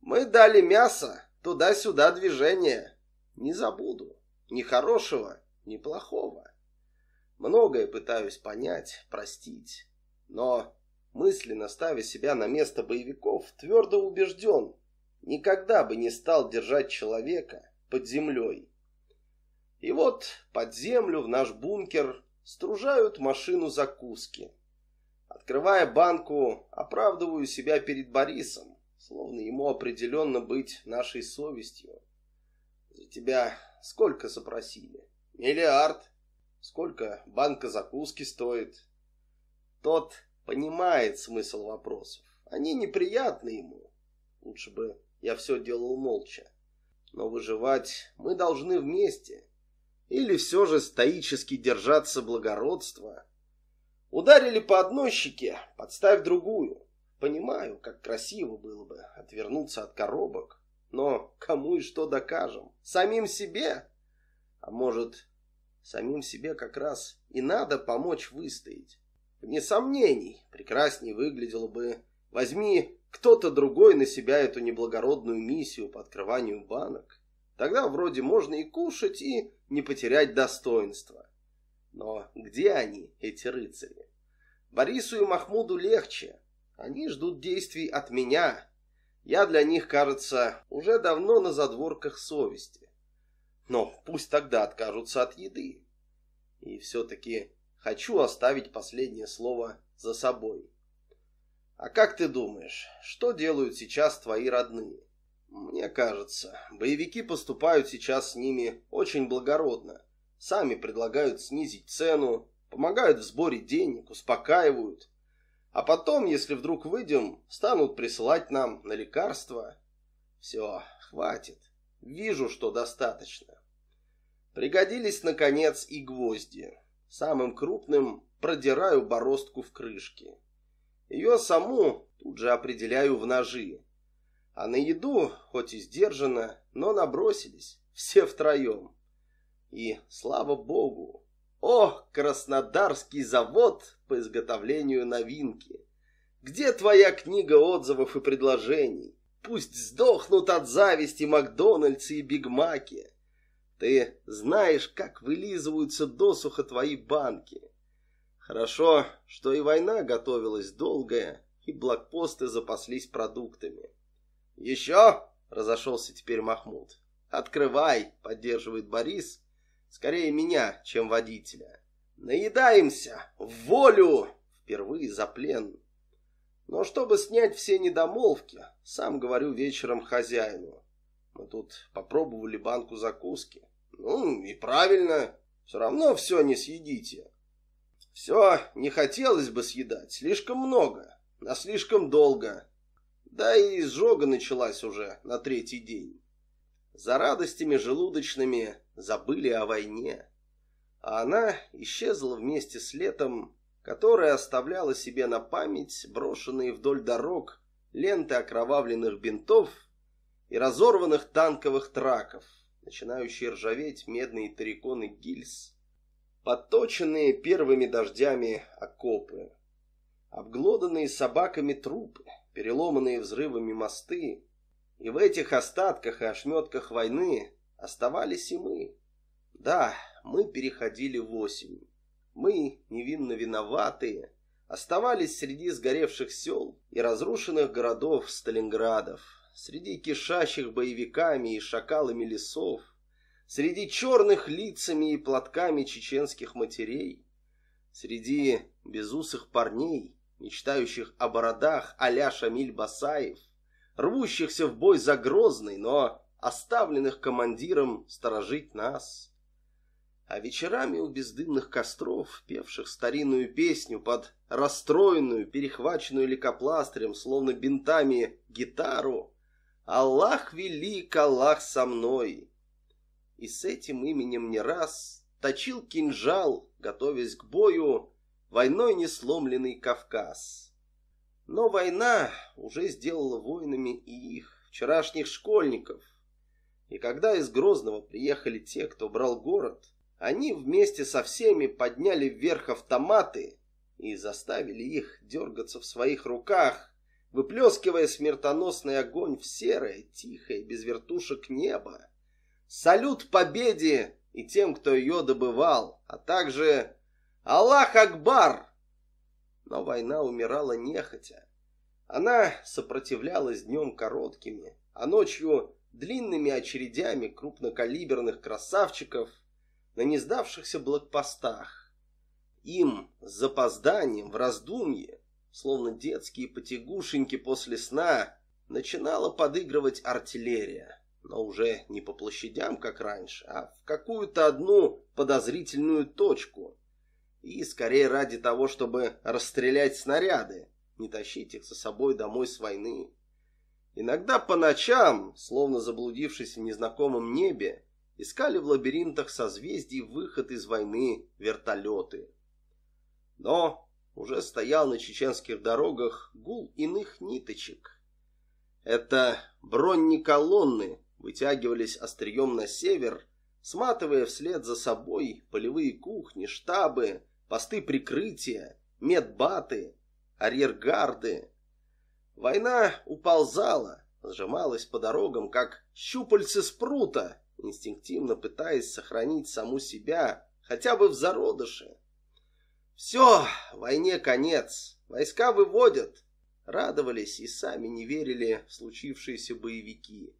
мы дали мясо, туда-сюда движение. Не забуду. Ни хорошего, ни плохого. Многое пытаюсь понять, простить. Но, мысленно ставя себя на место боевиков, твердо убежден, никогда бы не стал держать человека под землей. И вот под землю в наш бункер стружают машину закуски. Открывая банку, оправдываю себя перед Борисом, словно ему определенно быть нашей совестью. За тебя сколько запросили? Миллиард. Сколько банка закуски стоит? Тот понимает смысл вопросов. Они неприятны ему. Лучше бы я все делал молча. Но выживать мы должны вместе. Или все же стоически держаться благородства. Ударили по одной щеке, подставь другую. Понимаю, как красиво было бы отвернуться от коробок. Но кому и что докажем? Самим себе? А может, самим себе как раз и надо помочь выстоять? Вне сомнений, прекрасней выглядело бы. Возьми кто-то другой на себя эту неблагородную миссию по открыванию банок. Тогда вроде можно и кушать, и не потерять достоинства. Но где они, эти рыцари? Борису и Махмуду легче. Они ждут действий от меня. Я для них, кажется, уже давно на задворках совести. Но пусть тогда откажутся от еды. И все-таки хочу оставить последнее слово за собой. А как ты думаешь, что делают сейчас твои родные? Мне кажется, боевики поступают сейчас с ними очень благородно. Сами предлагают снизить цену, помогают в сборе денег, успокаивают. А потом, если вдруг выйдем, станут присылать нам на лекарства. Все, хватит. Вижу, что достаточно. Пригодились, наконец, и гвозди. Самым крупным продираю бороздку в крышке. Ее саму тут же определяю в ножи. А на еду, хоть и сдержанно, но набросились все втроем. И, слава богу, о, Краснодарский завод по изготовлению новинки! Где твоя книга отзывов и предложений? Пусть сдохнут от зависти Макдональдсы и Бигмаки. Ты знаешь, как вылизываются досуха твои банки. Хорошо, что и война готовилась долгая, и блокпосты запаслись продуктами. «Еще!» — разошелся теперь Махмуд. «Открывай!» — поддерживает Борис. «Скорее меня, чем водителя». «Наедаемся! В волю!» Впервые за плен. Но чтобы снять все недомолвки, сам говорю вечером хозяину. Мы тут попробовали банку закуски. Ну, и правильно. Все равно все не съедите. Все не хотелось бы съедать, слишком много, а слишком долго. Да и изжога началась уже на третий день. За радостями желудочными забыли о войне. А она исчезла вместе с летом, которое оставляло себе на память брошенные вдоль дорог ленты окровавленных бинтов и разорванных танковых траков, начинающие ржаветь медные тариконы гильз, Подточенные первыми дождями окопы, обглоданные собаками трупы, переломанные взрывами мосты. И в этих остатках и ошметках войны оставались и мы. Да, мы переходили в осень. Мы, невинно виноватые, оставались среди сгоревших сел и разрушенных городов Сталинградов, среди кишащих боевиками и шакалами лесов, среди черных лицами и платками чеченских матерей, среди безусых парней, мечтающих о бородах а-ля Шамиль Басаев, рвущихся в бой за Грозный, но оставленных командиром сторожить нас. А вечерами у бездымных костров, певших старинную песню под расстроенную, перехваченную лейкопластырем, словно бинтами, гитару, «Аллах велик, Аллах со мной!» и с этим именем не раз точил кинжал, готовясь к бою, войной не сломленный Кавказ. Но война уже сделала воинами и их, вчерашних школьников. И когда из Грозного приехали те, кто брал город, они вместе со всеми подняли вверх автоматы и заставили их дергаться в своих руках, выплескивая смертоносный огонь в серое, тихое, без вертушек небо салют победе и тем, кто ее добывал, а также «Аллах Акбар!». Но война умирала нехотя. Она сопротивлялась днем короткими, а ночью длинными очередями крупнокалиберных красавчиков на не сдавшихся блокпостах. Им с запозданием в раздумье, словно детские потягушеньки после сна, начинала подыгрывать артиллерия но уже не по площадям, как раньше, а в какую-то одну подозрительную точку. И скорее ради того, чтобы расстрелять снаряды, не тащить их за собой домой с войны. Иногда по ночам, словно заблудившись в незнакомом небе, искали в лабиринтах созвездий выход из войны вертолеты. Но уже стоял на чеченских дорогах гул иных ниточек. Это бронни колонны вытягивались острием на север, сматывая вслед за собой полевые кухни, штабы, посты прикрытия, медбаты, арьергарды. Война уползала, сжималась по дорогам, как щупальце спрута, инстинктивно пытаясь сохранить саму себя хотя бы в зародыше. Все, войне конец, войска выводят. Радовались и сами не верили в случившиеся боевики.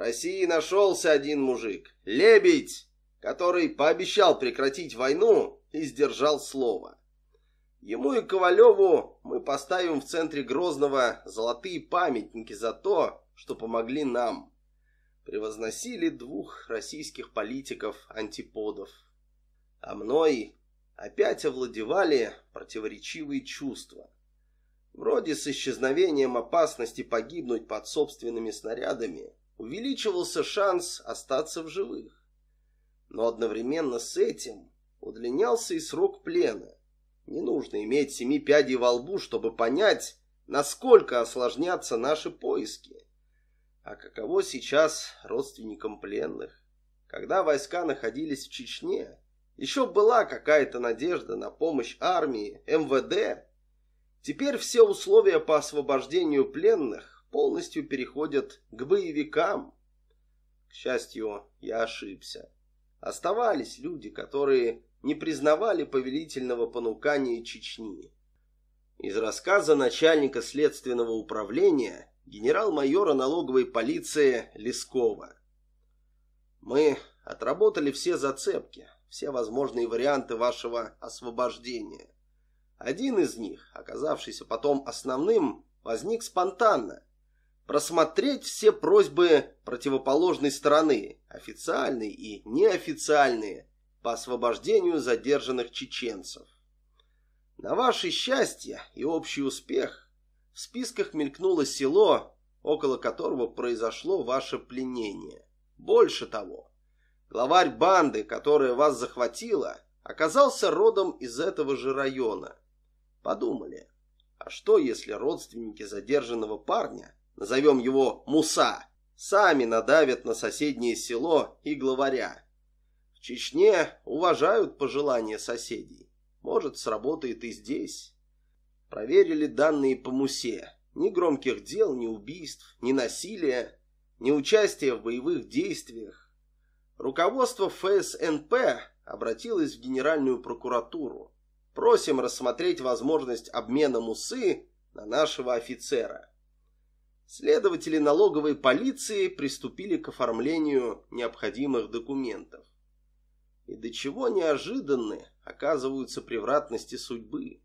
России нашелся один мужик, Лебедь, который пообещал прекратить войну и сдержал слово. Ему и Ковалеву мы поставим в центре Грозного золотые памятники за то, что помогли нам. Превозносили двух российских политиков-антиподов. А мной опять овладевали противоречивые чувства. Вроде с исчезновением опасности погибнуть под собственными снарядами – увеличивался шанс остаться в живых. Но одновременно с этим удлинялся и срок плена. Не нужно иметь семи пядей во лбу, чтобы понять, насколько осложнятся наши поиски. А каково сейчас родственникам пленных? Когда войска находились в Чечне, еще была какая-то надежда на помощь армии, МВД. Теперь все условия по освобождению пленных полностью переходят к боевикам. К счастью, я ошибся. Оставались люди, которые не признавали повелительного понукания Чечни. Из рассказа начальника следственного управления генерал-майора налоговой полиции Лескова. «Мы отработали все зацепки, все возможные варианты вашего освобождения. Один из них, оказавшийся потом основным, возник спонтанно, просмотреть все просьбы противоположной стороны, официальные и неофициальные, по освобождению задержанных чеченцев. На ваше счастье и общий успех в списках мелькнуло село, около которого произошло ваше пленение. Больше того, главарь банды, которая вас захватила, оказался родом из этого же района. Подумали, а что если родственники задержанного парня – назовем его Муса, сами надавят на соседнее село и главаря. В Чечне уважают пожелания соседей. Может, сработает и здесь. Проверили данные по Мусе. Ни громких дел, ни убийств, ни насилия, ни участия в боевых действиях. Руководство ФСНП обратилось в Генеральную прокуратуру. Просим рассмотреть возможность обмена Мусы на нашего офицера следователи налоговой полиции приступили к оформлению необходимых документов. И до чего неожиданны оказываются превратности судьбы.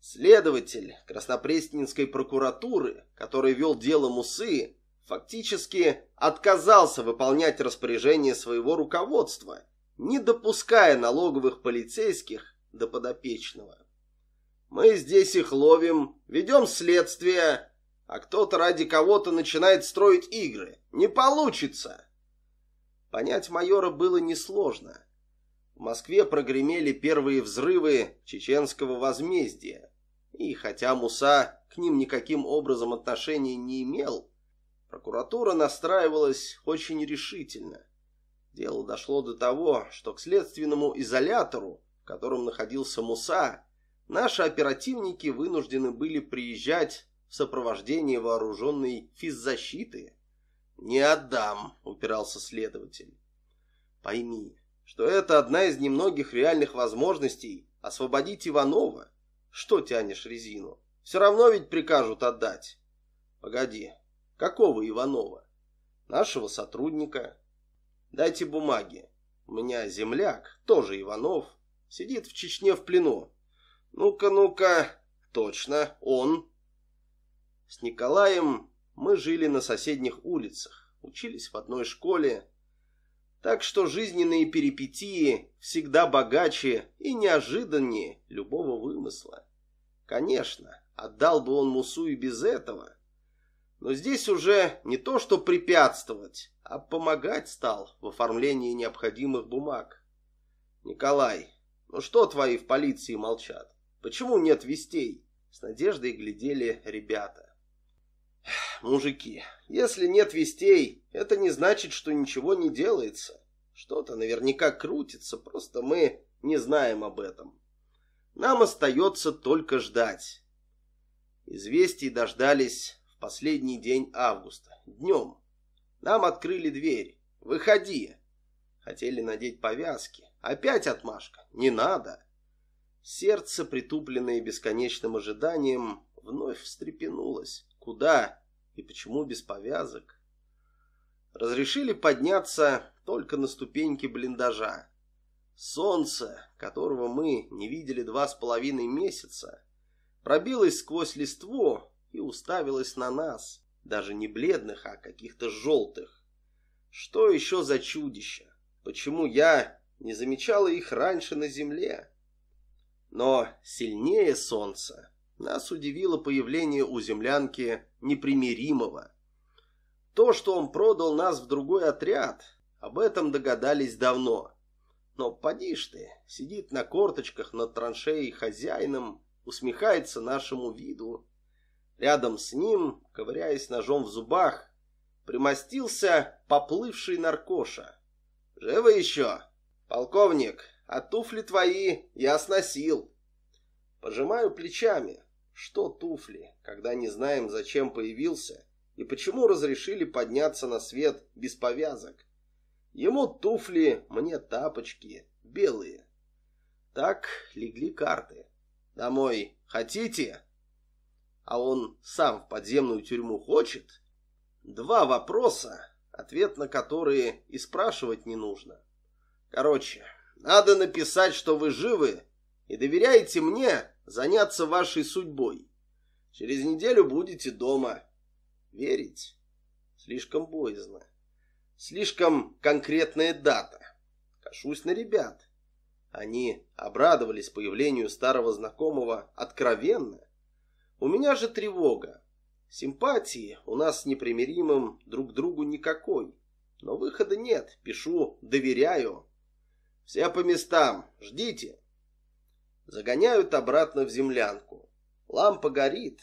Следователь Краснопресненской прокуратуры, который вел дело Мусы, фактически отказался выполнять распоряжение своего руководства, не допуская налоговых полицейских до подопечного. Мы здесь их ловим, ведем следствие, а кто-то ради кого-то начинает строить игры. Не получится!» Понять майора было несложно. В Москве прогремели первые взрывы чеченского возмездия. И хотя Муса к ним никаким образом отношения не имел, прокуратура настраивалась очень решительно. Дело дошло до того, что к следственному изолятору, в котором находился Муса, наши оперативники вынуждены были приезжать в сопровождении вооруженной физзащиты. «Не отдам», — упирался следователь. «Пойми, что это одна из немногих реальных возможностей освободить Иванова. Что тянешь резину? Все равно ведь прикажут отдать». «Погоди, какого Иванова?» «Нашего сотрудника». «Дайте бумаги. У меня земляк, тоже Иванов, сидит в Чечне в плену. Ну-ка, ну-ка, точно, он». С Николаем мы жили на соседних улицах, учились в одной школе, так что жизненные перипетии всегда богаче и неожиданнее любого вымысла. Конечно, отдал бы он Мусу и без этого, но здесь уже не то что препятствовать, а помогать стал в оформлении необходимых бумаг. «Николай, ну что твои в полиции молчат? Почему нет вестей?» С надеждой глядели ребята. Мужики, если нет вестей, это не значит, что ничего не делается. Что-то наверняка крутится, просто мы не знаем об этом. Нам остается только ждать. Известий дождались в последний день августа, днем. Нам открыли дверь. Выходи. Хотели надеть повязки. Опять отмашка. Не надо. Сердце, притупленное бесконечным ожиданием, вновь встрепенулось. Куда и почему без повязок? Разрешили подняться только на ступеньки блиндажа. Солнце, которого мы не видели два с половиной месяца, пробилось сквозь листву и уставилось на нас, даже не бледных, а каких-то желтых. Что еще за чудища? Почему я не замечала их раньше на земле? Но сильнее солнца нас удивило появление у землянки непримиримого. То, что он продал нас в другой отряд, об этом догадались давно. Но поди ж ты, сидит на корточках над траншеей хозяином, усмехается нашему виду. Рядом с ним, ковыряясь ножом в зубах, примостился поплывший наркоша. «Живы еще?» «Полковник, а туфли твои я сносил». Пожимаю плечами. Что туфли, когда не знаем, зачем появился и почему разрешили подняться на свет без повязок? Ему туфли, мне тапочки, белые. Так легли карты. Домой хотите? А он сам в подземную тюрьму хочет? Два вопроса, ответ на которые и спрашивать не нужно. Короче, надо написать, что вы живы и доверяете мне, заняться вашей судьбой. Через неделю будете дома. Верить? Слишком боязно. Слишком конкретная дата. Кашусь на ребят. Они обрадовались появлению старого знакомого откровенно. У меня же тревога. Симпатии у нас с непримиримым друг другу никакой. Но выхода нет. Пишу «доверяю». Все по местам. Ждите. Загоняют обратно в землянку. Лампа горит,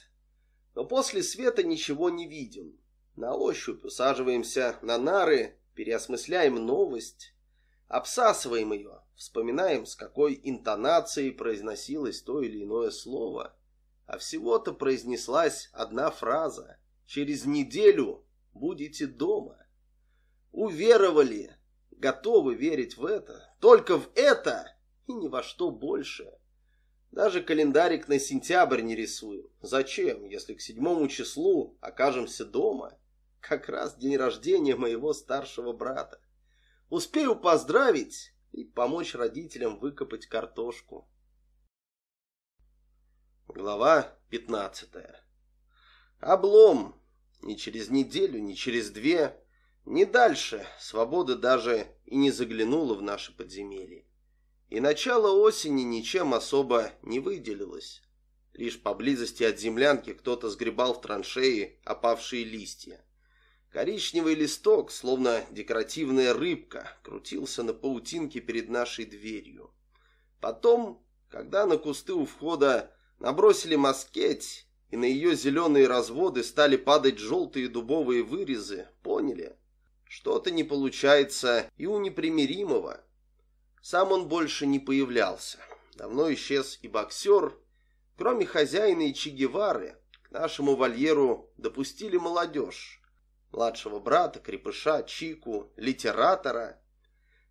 но после света ничего не видим. На ощупь усаживаемся на нары, переосмысляем новость, обсасываем ее, вспоминаем, с какой интонацией произносилось то или иное слово. А всего-то произнеслась одна фраза «Через неделю будете дома». Уверовали, готовы верить в это, только в это и ни во что больше. Даже календарик на сентябрь не рисую. Зачем, если к седьмому числу окажемся дома? Как раз день рождения моего старшего брата. Успею поздравить и помочь родителям выкопать картошку. Глава 15. Облом. Ни через неделю, ни через две, ни дальше свобода даже и не заглянула в наше подземелье и начало осени ничем особо не выделилось. Лишь поблизости от землянки кто-то сгребал в траншеи опавшие листья. Коричневый листок, словно декоративная рыбка, крутился на паутинке перед нашей дверью. Потом, когда на кусты у входа набросили маскеть, и на ее зеленые разводы стали падать желтые дубовые вырезы, поняли, что-то не получается и у непримиримого – сам он больше не появлялся. Давно исчез и боксер. Кроме хозяина и Че к нашему вольеру допустили молодежь. Младшего брата, крепыша, Чику, литератора.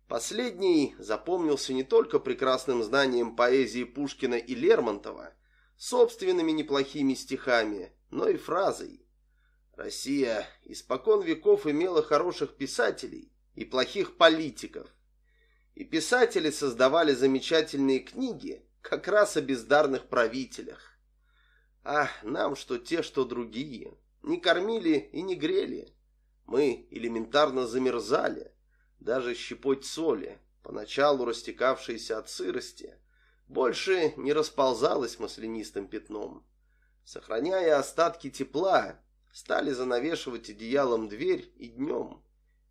Последний запомнился не только прекрасным знанием поэзии Пушкина и Лермонтова, собственными неплохими стихами, но и фразой. Россия испокон веков имела хороших писателей и плохих политиков. И писатели создавали замечательные книги как раз о бездарных правителях. А нам что те, что другие. Не кормили и не грели. Мы элементарно замерзали. Даже щепоть соли, поначалу растекавшейся от сырости, больше не расползалась маслянистым пятном. Сохраняя остатки тепла, стали занавешивать одеялом дверь и днем.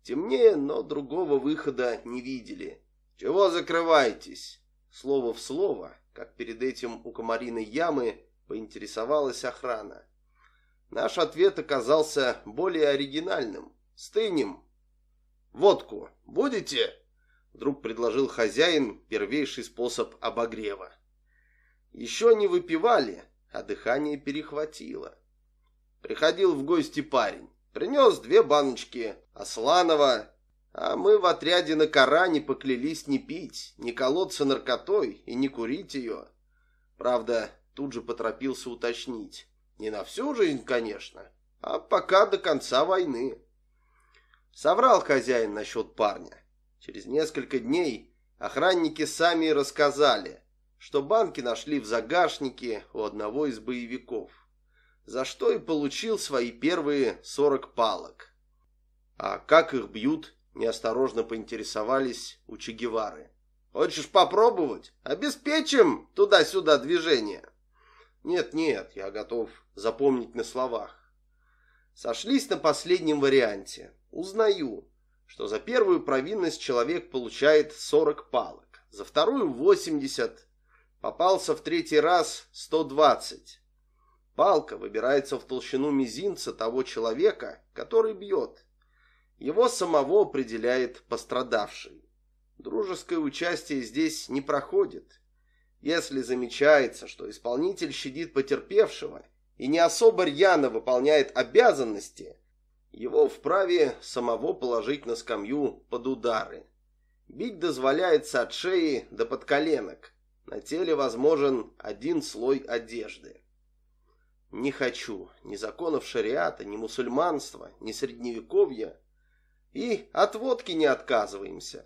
Темнее, но другого выхода не видели. «Чего закрываетесь?» Слово в слово, как перед этим у комариной ямы, поинтересовалась охрана. Наш ответ оказался более оригинальным. «Стынем!» «Водку будете?» Вдруг предложил хозяин первейший способ обогрева. Еще не выпивали, а дыхание перехватило. Приходил в гости парень. Принес две баночки Асланова а мы в отряде на Коране поклялись не пить, не колоться наркотой и не курить ее. Правда, тут же поторопился уточнить. Не на всю жизнь, конечно, а пока до конца войны. Соврал хозяин насчет парня. Через несколько дней охранники сами рассказали, что банки нашли в загашнике у одного из боевиков, за что и получил свои первые сорок палок. А как их бьют, неосторожно поинтересовались у Че «Хочешь попробовать? Обеспечим туда-сюда движение!» «Нет-нет, я готов запомнить на словах». Сошлись на последнем варианте. Узнаю, что за первую провинность человек получает 40 палок, за вторую 80, попался в третий раз 120. Палка выбирается в толщину мизинца того человека, который бьет. Его самого определяет пострадавший. Дружеское участие здесь не проходит. Если замечается, что исполнитель щадит потерпевшего и не особо рьяно выполняет обязанности, его вправе самого положить на скамью под удары. Бить дозволяется от шеи до подколенок. На теле возможен один слой одежды. Не хочу ни законов шариата, ни мусульманства, ни средневековья и от водки не отказываемся.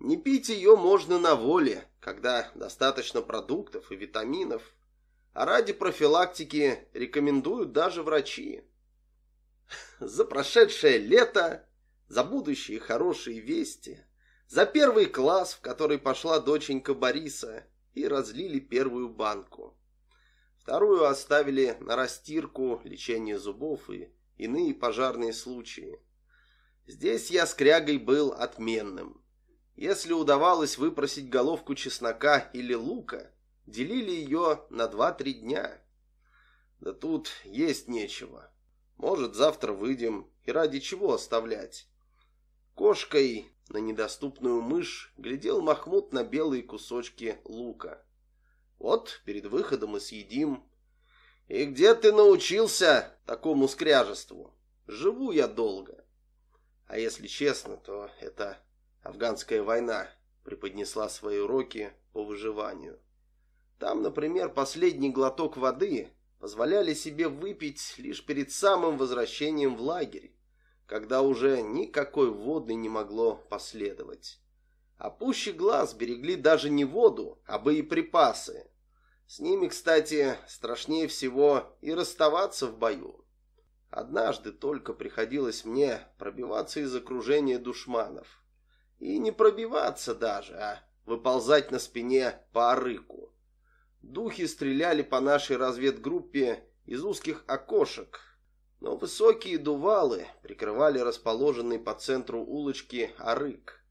Не пить ее можно на воле, когда достаточно продуктов и витаминов. А ради профилактики рекомендуют даже врачи. За прошедшее лето, за будущие хорошие вести, за первый класс, в который пошла доченька Бориса, и разлили первую банку. Вторую оставили на растирку, лечение зубов и иные пожарные случаи. Здесь я с крягой был отменным. Если удавалось выпросить головку чеснока или лука, делили ее на два-три дня. Да тут есть нечего. Может, завтра выйдем, и ради чего оставлять? Кошкой на недоступную мышь глядел Махмуд на белые кусочки лука. Вот, перед выходом и съедим. И где ты научился такому скряжеству? Живу я долго. А если честно, то эта афганская война преподнесла свои уроки по выживанию. Там, например, последний глоток воды позволяли себе выпить лишь перед самым возвращением в лагерь, когда уже никакой воды не могло последовать. А пуще глаз берегли даже не воду, а боеприпасы. С ними, кстати, страшнее всего и расставаться в бою. Однажды только приходилось мне пробиваться из окружения душманов. И не пробиваться даже, а выползать на спине по арыку. Духи стреляли по нашей разведгруппе из узких окошек, но высокие дувалы прикрывали расположенный по центру улочки арык.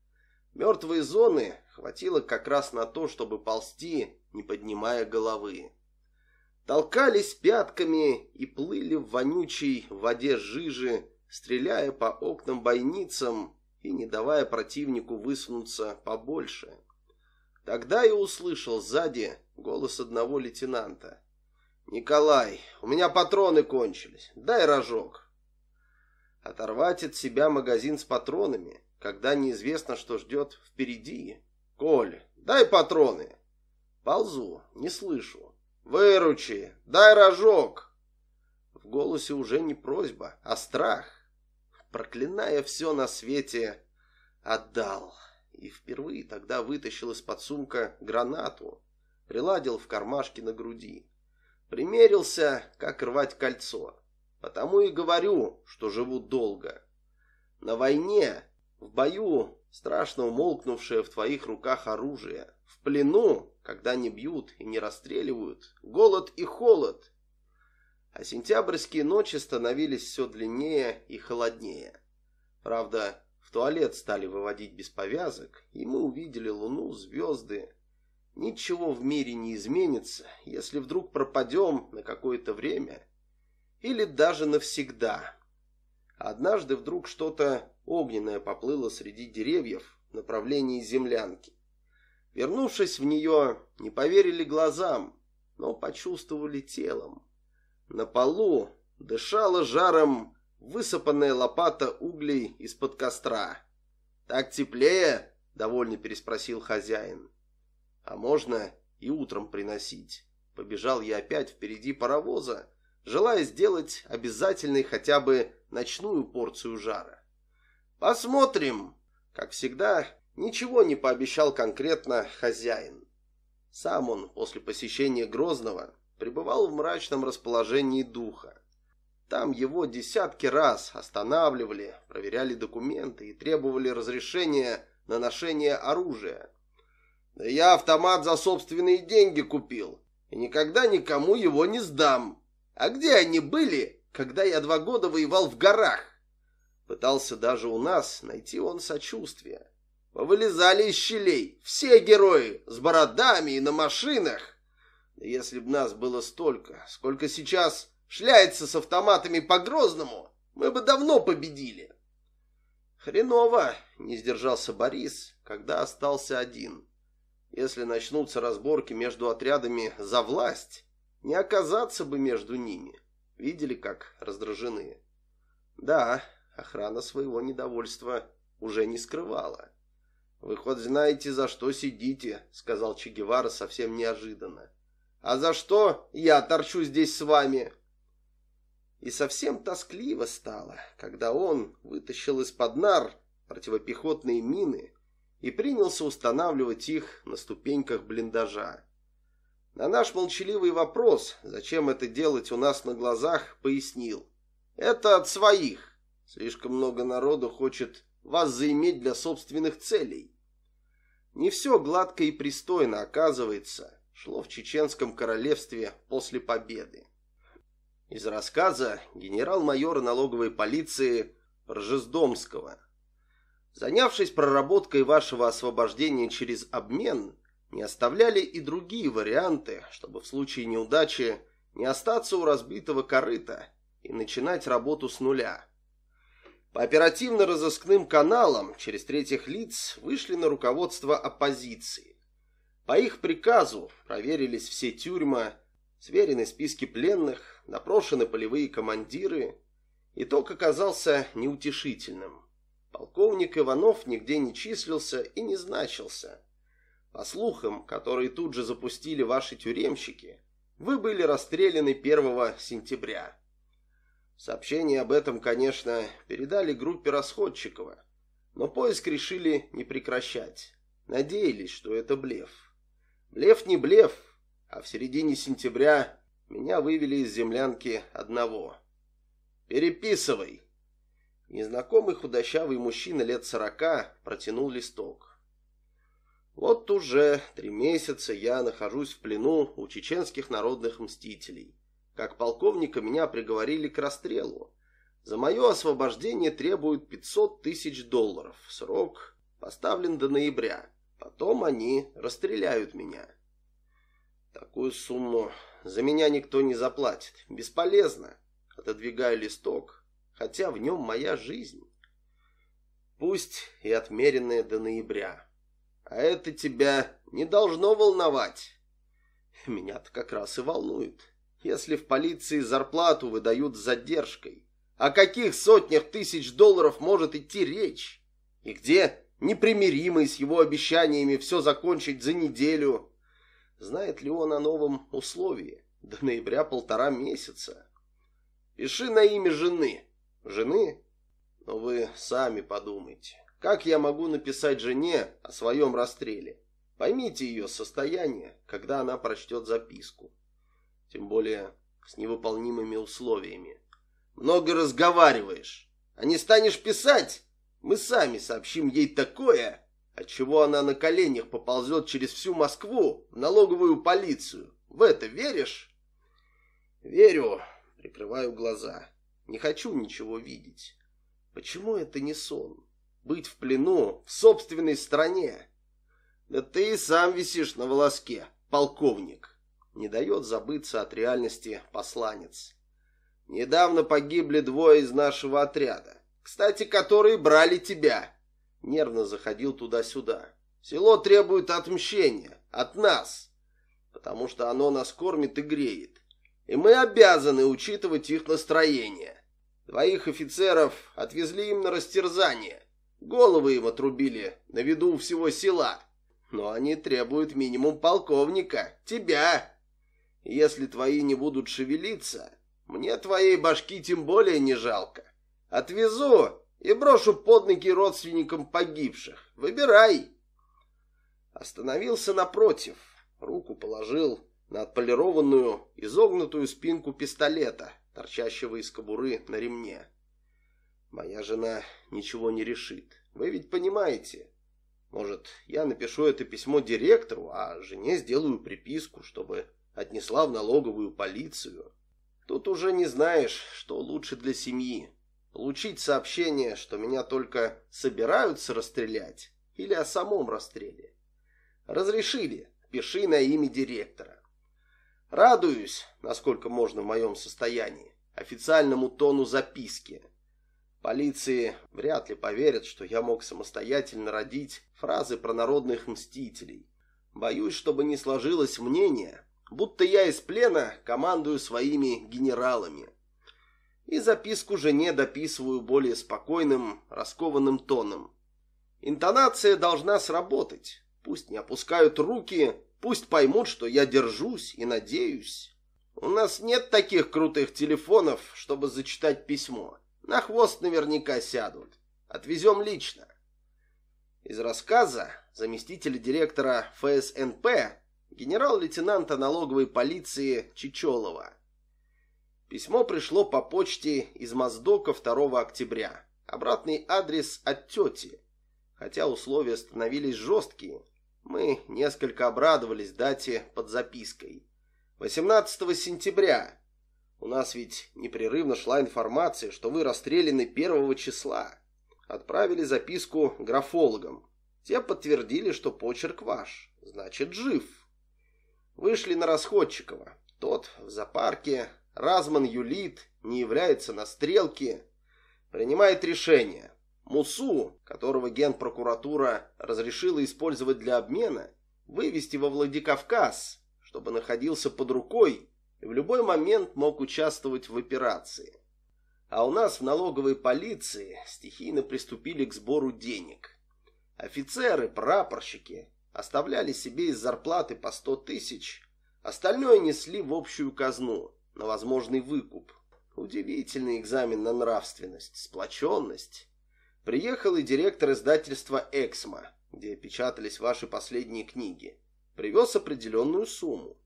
Мертвые зоны хватило как раз на то, чтобы ползти, не поднимая головы толкались пятками и плыли в вонючей воде жижи, стреляя по окнам бойницам и не давая противнику высунуться побольше. Тогда я услышал сзади голос одного лейтенанта. «Николай, у меня патроны кончились. Дай рожок». Оторвать от себя магазин с патронами, когда неизвестно, что ждет впереди. «Коль, дай патроны». Ползу, не слышу. Выручи, дай рожок. В голосе уже не просьба, а страх. Проклиная все на свете, отдал. И впервые тогда вытащил из-под сумка гранату, приладил в кармашке на груди. Примерился, как рвать кольцо. Потому и говорю, что живу долго. На войне, в бою, страшно умолкнувшее в твоих руках оружие. В плену когда не бьют и не расстреливают, голод и холод. А сентябрьские ночи становились все длиннее и холоднее. Правда, в туалет стали выводить без повязок, и мы увидели луну, звезды. Ничего в мире не изменится, если вдруг пропадем на какое-то время. Или даже навсегда. Однажды вдруг что-то огненное поплыло среди деревьев в направлении землянки. Вернувшись в нее, не поверили глазам, но почувствовали телом. На полу дышала жаром высыпанная лопата углей из-под костра. «Так теплее?» — довольно переспросил хозяин. «А можно и утром приносить?» Побежал я опять впереди паровоза, желая сделать обязательной хотя бы ночную порцию жара. «Посмотрим!» Как всегда, Ничего не пообещал конкретно хозяин. Сам он после посещения Грозного пребывал в мрачном расположении духа. Там его десятки раз останавливали, проверяли документы и требовали разрешения на ношение оружия. «Да я автомат за собственные деньги купил и никогда никому его не сдам. А где они были, когда я два года воевал в горах?» Пытался даже у нас найти он сочувствие. Вылезали из щелей. Все герои. С бородами и на машинах. Если б нас было столько, сколько сейчас шляется с автоматами по-грозному, мы бы давно победили. Хреново, не сдержался Борис, когда остался один. Если начнутся разборки между отрядами за власть, не оказаться бы между ними. Видели, как раздражены? Да, охрана своего недовольства уже не скрывала. «Вы хоть знаете, за что сидите», — сказал Че Гевара совсем неожиданно. «А за что я торчу здесь с вами?» И совсем тоскливо стало, когда он вытащил из-под нар противопехотные мины и принялся устанавливать их на ступеньках блиндажа. На наш молчаливый вопрос, зачем это делать у нас на глазах, пояснил. «Это от своих. Слишком много народу хочет вас заиметь для собственных целей. Не все гладко и пристойно, оказывается, шло в Чеченском королевстве после победы. Из рассказа генерал-майора налоговой полиции Ржездомского. Занявшись проработкой вашего освобождения через обмен, не оставляли и другие варианты, чтобы в случае неудачи не остаться у разбитого корыта и начинать работу с нуля. По оперативно-розыскным каналам через третьих лиц вышли на руководство оппозиции. По их приказу проверились все тюрьмы, сверены списки пленных, напрошены полевые командиры. Итог оказался неутешительным. Полковник Иванов нигде не числился и не значился. По слухам, которые тут же запустили ваши тюремщики, вы были расстреляны 1 сентября. Сообщение об этом, конечно, передали группе Расходчикова, но поиск решили не прекращать. Надеялись, что это блеф. Блеф не блеф, а в середине сентября меня вывели из землянки одного. «Переписывай!» Незнакомый худощавый мужчина лет сорока протянул листок. Вот уже три месяца я нахожусь в плену у чеченских народных мстителей как полковника меня приговорили к расстрелу. За мое освобождение требуют 500 тысяч долларов. Срок поставлен до ноября. Потом они расстреляют меня. Такую сумму за меня никто не заплатит. Бесполезно. Отодвигаю листок, хотя в нем моя жизнь. Пусть и отмеренная до ноября. А это тебя не должно волновать. Меня-то как раз и волнует если в полиции зарплату выдают с задержкой? О каких сотнях тысяч долларов может идти речь? И где непримиримый с его обещаниями все закончить за неделю? Знает ли он о новом условии? До ноября полтора месяца. Пиши на имя жены. Жены? Но вы сами подумайте. Как я могу написать жене о своем расстреле? Поймите ее состояние, когда она прочтет записку тем более с невыполнимыми условиями. Много разговариваешь, а не станешь писать, мы сами сообщим ей такое, от чего она на коленях поползет через всю Москву в налоговую полицию. В это веришь? Верю, прикрываю глаза. Не хочу ничего видеть. Почему это не сон? Быть в плену в собственной стране. Да ты и сам висишь на волоске, полковник не дает забыться от реальности посланец. Недавно погибли двое из нашего отряда, кстати, которые брали тебя. Нервно заходил туда-сюда. Село требует отмщения, от нас, потому что оно нас кормит и греет. И мы обязаны учитывать их настроение. Двоих офицеров отвезли им на растерзание. Головы им отрубили на виду всего села. Но они требуют минимум полковника, тебя. Если твои не будут шевелиться, мне твоей башки тем более не жалко. Отвезу и брошу под ноги родственникам погибших. Выбирай. Остановился напротив, руку положил на отполированную, изогнутую спинку пистолета, торчащего из кобуры на ремне. Моя жена ничего не решит. Вы ведь понимаете. Может, я напишу это письмо директору, а жене сделаю приписку, чтобы отнесла в налоговую полицию. Тут уже не знаешь, что лучше для семьи. Получить сообщение, что меня только собираются расстрелять, или о самом расстреле. Разрешили, пиши на имя директора. Радуюсь, насколько можно в моем состоянии, официальному тону записки. Полиции вряд ли поверят, что я мог самостоятельно родить фразы про народных мстителей. Боюсь, чтобы не сложилось мнение, будто я из плена командую своими генералами. И записку жене дописываю более спокойным, раскованным тоном. Интонация должна сработать. Пусть не опускают руки, пусть поймут, что я держусь и надеюсь. У нас нет таких крутых телефонов, чтобы зачитать письмо. На хвост наверняка сядут. Отвезем лично. Из рассказа заместителя директора ФСНП генерал-лейтенанта налоговой полиции Чичолова. Письмо пришло по почте из Моздока 2 октября. Обратный адрес от тети. Хотя условия становились жесткие, мы несколько обрадовались дате под запиской. 18 сентября. У нас ведь непрерывно шла информация, что вы расстреляны 1 числа. Отправили записку графологам. Те подтвердили, что почерк ваш, значит, жив. Вышли на Расходчикова. Тот в запарке Разман юлит, не является на стрелке. Принимает решение. Мусу, которого генпрокуратура разрешила использовать для обмена, вывести во Владикавказ, чтобы находился под рукой и в любой момент мог участвовать в операции. А у нас в налоговой полиции стихийно приступили к сбору денег. Офицеры, прапорщики, Оставляли себе из зарплаты по 100 тысяч, остальное несли в общую казну на возможный выкуп. Удивительный экзамен на нравственность, сплоченность. Приехал и директор издательства «Эксмо», где печатались ваши последние книги. Привез определенную сумму.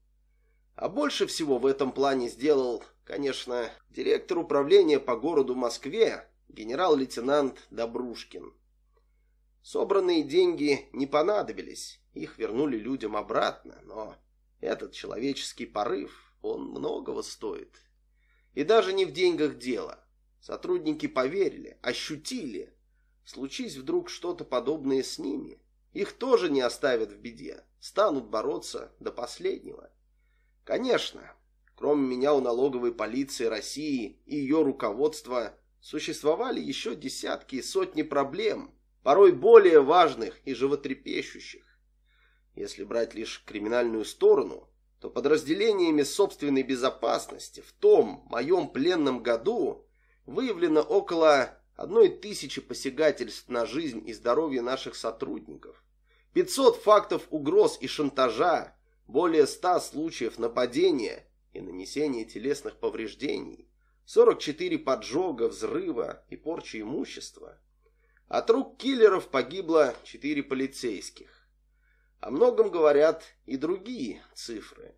А больше всего в этом плане сделал, конечно, директор управления по городу Москве, генерал-лейтенант Добрушкин. Собранные деньги не понадобились, их вернули людям обратно, но этот человеческий порыв, он многого стоит. И даже не в деньгах дело. Сотрудники поверили, ощутили. Случись вдруг что-то подобное с ними, их тоже не оставят в беде, станут бороться до последнего. Конечно, кроме меня у налоговой полиции России и ее руководства существовали еще десятки и сотни проблем – порой более важных и животрепещущих. Если брать лишь криминальную сторону, то подразделениями собственной безопасности в том моем пленном году выявлено около одной тысячи посягательств на жизнь и здоровье наших сотрудников, 500 фактов угроз и шантажа, более 100 случаев нападения и нанесения телесных повреждений, 44 поджога, взрыва и порчи имущества – от рук киллеров погибло четыре полицейских. О многом говорят и другие цифры.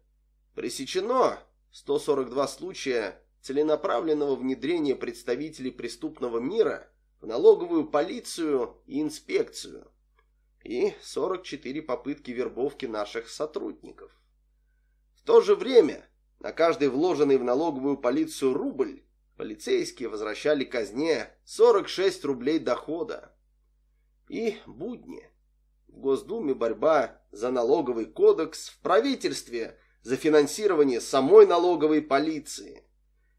Пресечено 142 случая целенаправленного внедрения представителей преступного мира в налоговую полицию и инспекцию и 44 попытки вербовки наших сотрудников. В то же время на каждый вложенный в налоговую полицию рубль Полицейские возвращали казне 46 рублей дохода. И будни. В Госдуме борьба за налоговый кодекс, в правительстве за финансирование самой налоговой полиции.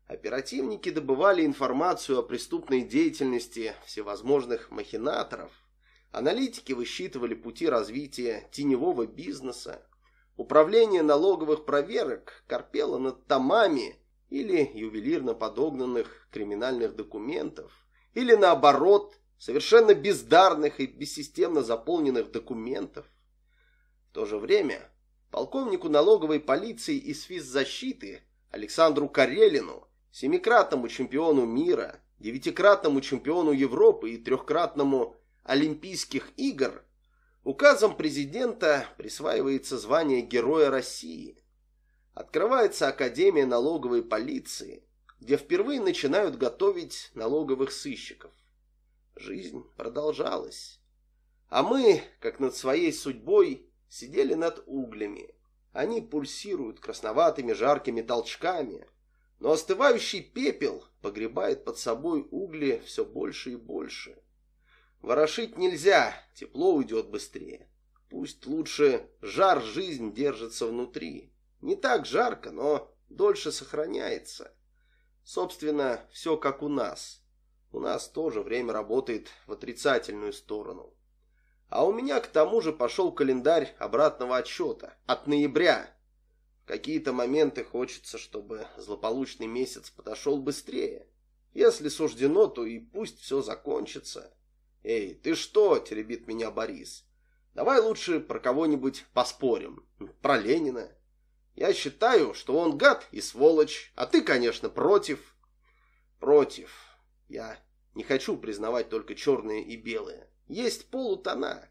Оперативники добывали информацию о преступной деятельности всевозможных махинаторов. Аналитики высчитывали пути развития теневого бизнеса. Управление налоговых проверок корпело над томами – или ювелирно подогнанных криминальных документов, или наоборот, совершенно бездарных и бессистемно заполненных документов. В то же время полковнику налоговой полиции и свиззащиты Александру Карелину, семикратному чемпиону мира, девятикратному чемпиону Европы и трехкратному Олимпийских игр, указом президента присваивается звание Героя России – открывается Академия налоговой полиции, где впервые начинают готовить налоговых сыщиков. Жизнь продолжалась. А мы, как над своей судьбой, сидели над углями. Они пульсируют красноватыми жаркими толчками, но остывающий пепел погребает под собой угли все больше и больше. Ворошить нельзя, тепло уйдет быстрее. Пусть лучше жар жизнь держится внутри. Не так жарко, но дольше сохраняется. Собственно, все как у нас. У нас тоже время работает в отрицательную сторону. А у меня к тому же пошел календарь обратного отсчета от ноября. В какие-то моменты хочется, чтобы злополучный месяц подошел быстрее. Если суждено, то и пусть все закончится. «Эй, ты что?» – теребит меня Борис. «Давай лучше про кого-нибудь поспорим. Про Ленина». Я считаю, что он гад и сволочь, а ты, конечно, против. Против. Я не хочу признавать только черные и белые. Есть полутона.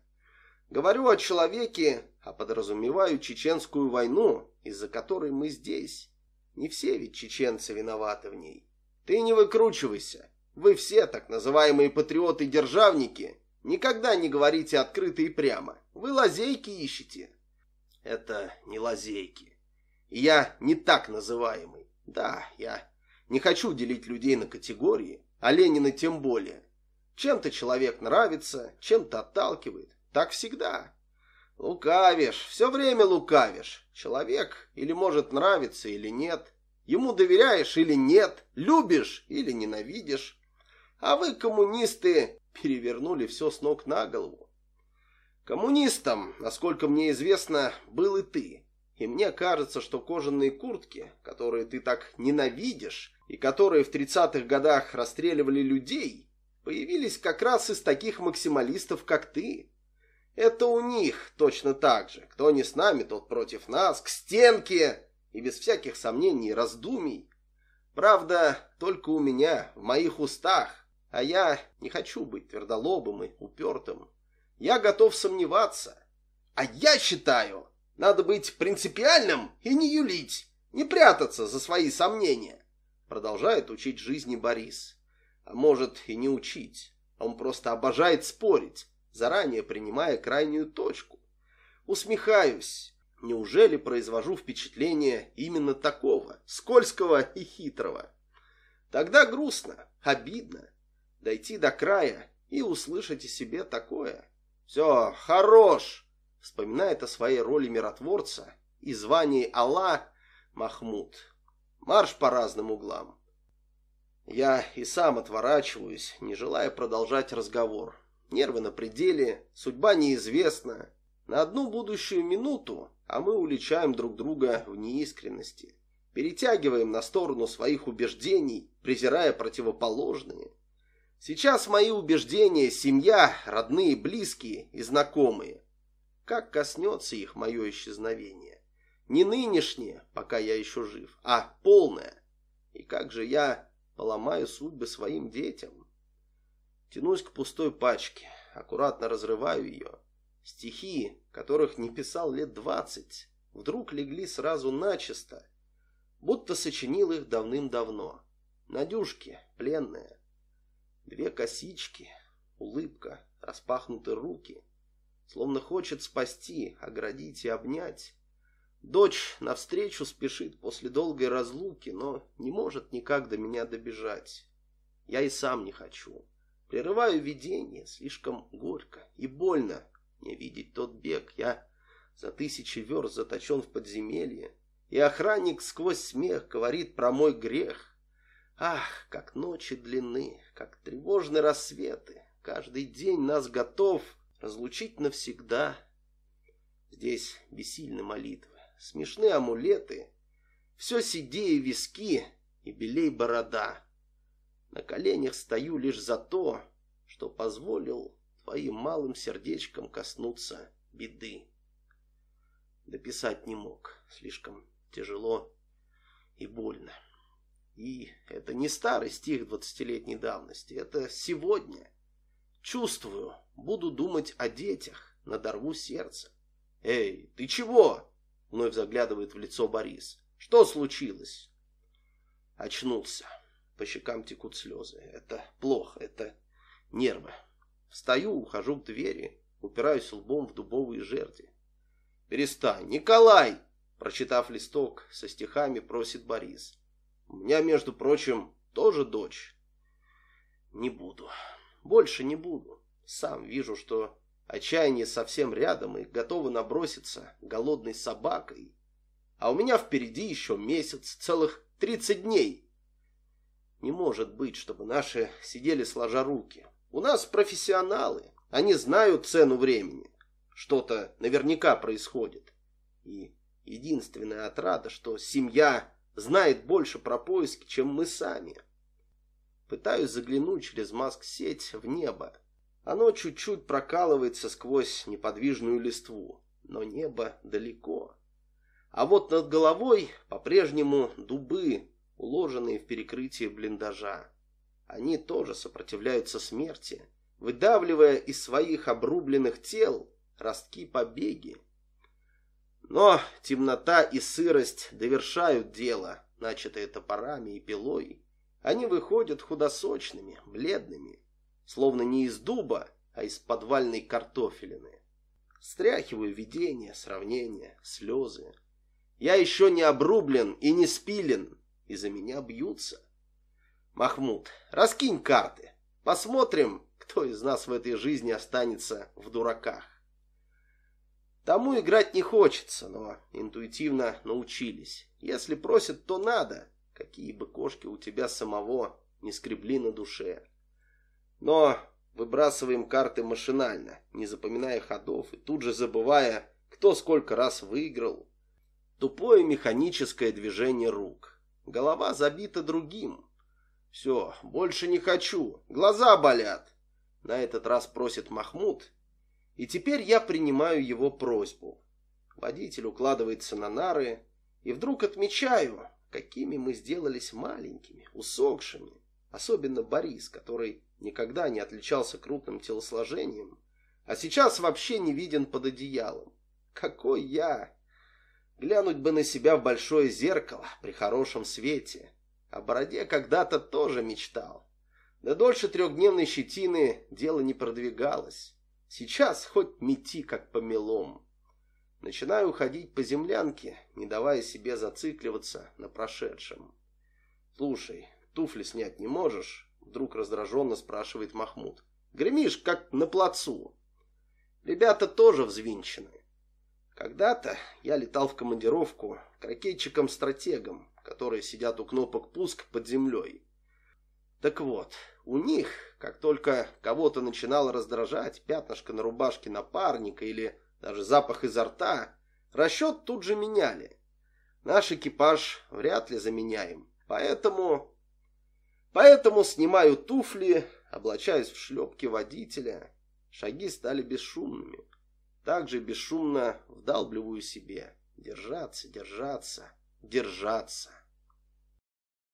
Говорю о человеке, а подразумеваю чеченскую войну, из-за которой мы здесь. Не все ведь чеченцы виноваты в ней. Ты не выкручивайся. Вы все, так называемые патриоты-державники, никогда не говорите открыто и прямо. Вы лазейки ищете. Это не лазейки я не так называемый. Да, я не хочу делить людей на категории, а Ленина тем более. Чем-то человек нравится, чем-то отталкивает. Так всегда. Лукавишь, все время лукавишь. Человек или может нравиться, или нет. Ему доверяешь или нет, любишь или ненавидишь. А вы, коммунисты, перевернули все с ног на голову. Коммунистом, насколько мне известно, был и ты. И мне кажется, что кожаные куртки, которые ты так ненавидишь, и которые в 30-х годах расстреливали людей, появились как раз из таких максималистов, как ты. Это у них точно так же. Кто не с нами, тот против нас, к стенке, и без всяких сомнений и раздумий. Правда, только у меня, в моих устах, а я не хочу быть твердолобым и упертым. Я готов сомневаться. А я считаю, надо быть принципиальным и не юлить, не прятаться за свои сомнения. Продолжает учить жизни Борис. А может и не учить. Он просто обожает спорить, заранее принимая крайнюю точку. Усмехаюсь. Неужели произвожу впечатление именно такого, скользкого и хитрого? Тогда грустно, обидно. Дойти до края и услышать о себе такое. Все, хорош! вспоминает о своей роли миротворца и звании Алла Махмуд. Марш по разным углам. Я и сам отворачиваюсь, не желая продолжать разговор. Нервы на пределе, судьба неизвестна. На одну будущую минуту, а мы уличаем друг друга в неискренности. Перетягиваем на сторону своих убеждений, презирая противоположные. Сейчас мои убеждения – семья, родные, близкие и знакомые как коснется их мое исчезновение. Не нынешнее, пока я еще жив, а полное. И как же я поломаю судьбы своим детям? Тянусь к пустой пачке, аккуратно разрываю ее. Стихи, которых не писал лет двадцать, вдруг легли сразу начисто, будто сочинил их давным-давно. Надюшки, пленная, две косички, улыбка, распахнуты руки словно хочет спасти, оградить и обнять. Дочь навстречу спешит после долгой разлуки, но не может никак до меня добежать. Я и сам не хочу. Прерываю видение, слишком горько и больно мне видеть тот бег. Я за тысячи верст заточен в подземелье, и охранник сквозь смех говорит про мой грех. Ах, как ночи длинны, как тревожны рассветы. Каждый день нас готов разлучить навсегда. Здесь бессильны молитвы, смешны амулеты, все сидее виски и белей борода. На коленях стою лишь за то, что позволил твоим малым сердечкам коснуться беды. Дописать не мог, слишком тяжело и больно. И это не старый стих двадцатилетней давности, это сегодня. Чувствую, буду думать о детях, надорву сердце. «Эй, ты чего?» — вновь заглядывает в лицо Борис. «Что случилось?» Очнулся. По щекам текут слезы. Это плохо, это нервы. Встаю, ухожу к двери, упираюсь лбом в дубовые жерди. «Перестань! Николай!» Прочитав листок со стихами, просит Борис. «У меня, между прочим, тоже дочь». «Не буду». Больше не буду. Сам вижу, что отчаяние совсем рядом и готовы наброситься голодной собакой. А у меня впереди еще месяц, целых тридцать дней. Не может быть, чтобы наши сидели сложа руки. У нас профессионалы, они знают цену времени. Что-то наверняка происходит. И единственная отрада, что семья знает больше про поиски, чем мы сами. Пытаюсь заглянуть через маск-сеть в небо. Оно чуть-чуть прокалывается сквозь неподвижную листву, но небо далеко. А вот над головой по-прежнему дубы, уложенные в перекрытие блиндажа. Они тоже сопротивляются смерти, выдавливая из своих обрубленных тел ростки побеги. Но темнота и сырость довершают дело, начатое топорами и пилой. Они выходят худосочными, бледными, словно не из дуба, а из подвальной картофелины. Стряхиваю видения, сравнения, слезы. Я еще не обрублен и не спилен, и за меня бьются. Махмуд, раскинь карты. Посмотрим, кто из нас в этой жизни останется в дураках. Тому играть не хочется, но интуитивно научились. Если просят, то надо какие бы кошки у тебя самого не скребли на душе. Но выбрасываем карты машинально, не запоминая ходов и тут же забывая, кто сколько раз выиграл. Тупое механическое движение рук. Голова забита другим. Все, больше не хочу, глаза болят. На этот раз просит Махмуд, и теперь я принимаю его просьбу. Водитель укладывается на нары, и вдруг отмечаю, какими мы сделались маленькими, усохшими. Особенно Борис, который никогда не отличался крупным телосложением, а сейчас вообще не виден под одеялом. Какой я! Глянуть бы на себя в большое зеркало при хорошем свете. О бороде когда-то тоже мечтал. Да дольше трехдневной щетины дело не продвигалось. Сейчас хоть мети как по помелом. Начинаю ходить по землянке, не давая себе зацикливаться на прошедшем. «Слушай, туфли снять не можешь?» Вдруг раздраженно спрашивает Махмуд. «Гремишь, как на плацу». Ребята тоже взвинчены. Когда-то я летал в командировку к ракетчикам-стратегам, которые сидят у кнопок пуск под землей. Так вот, у них, как только кого-то начинало раздражать пятнышко на рубашке напарника или даже запах изо рта, расчет тут же меняли. Наш экипаж вряд ли заменяем, поэтому... Поэтому снимаю туфли, облачаюсь в шлепки водителя. Шаги стали бесшумными. Также бесшумно вдалбливаю себе. Держаться, держаться, держаться.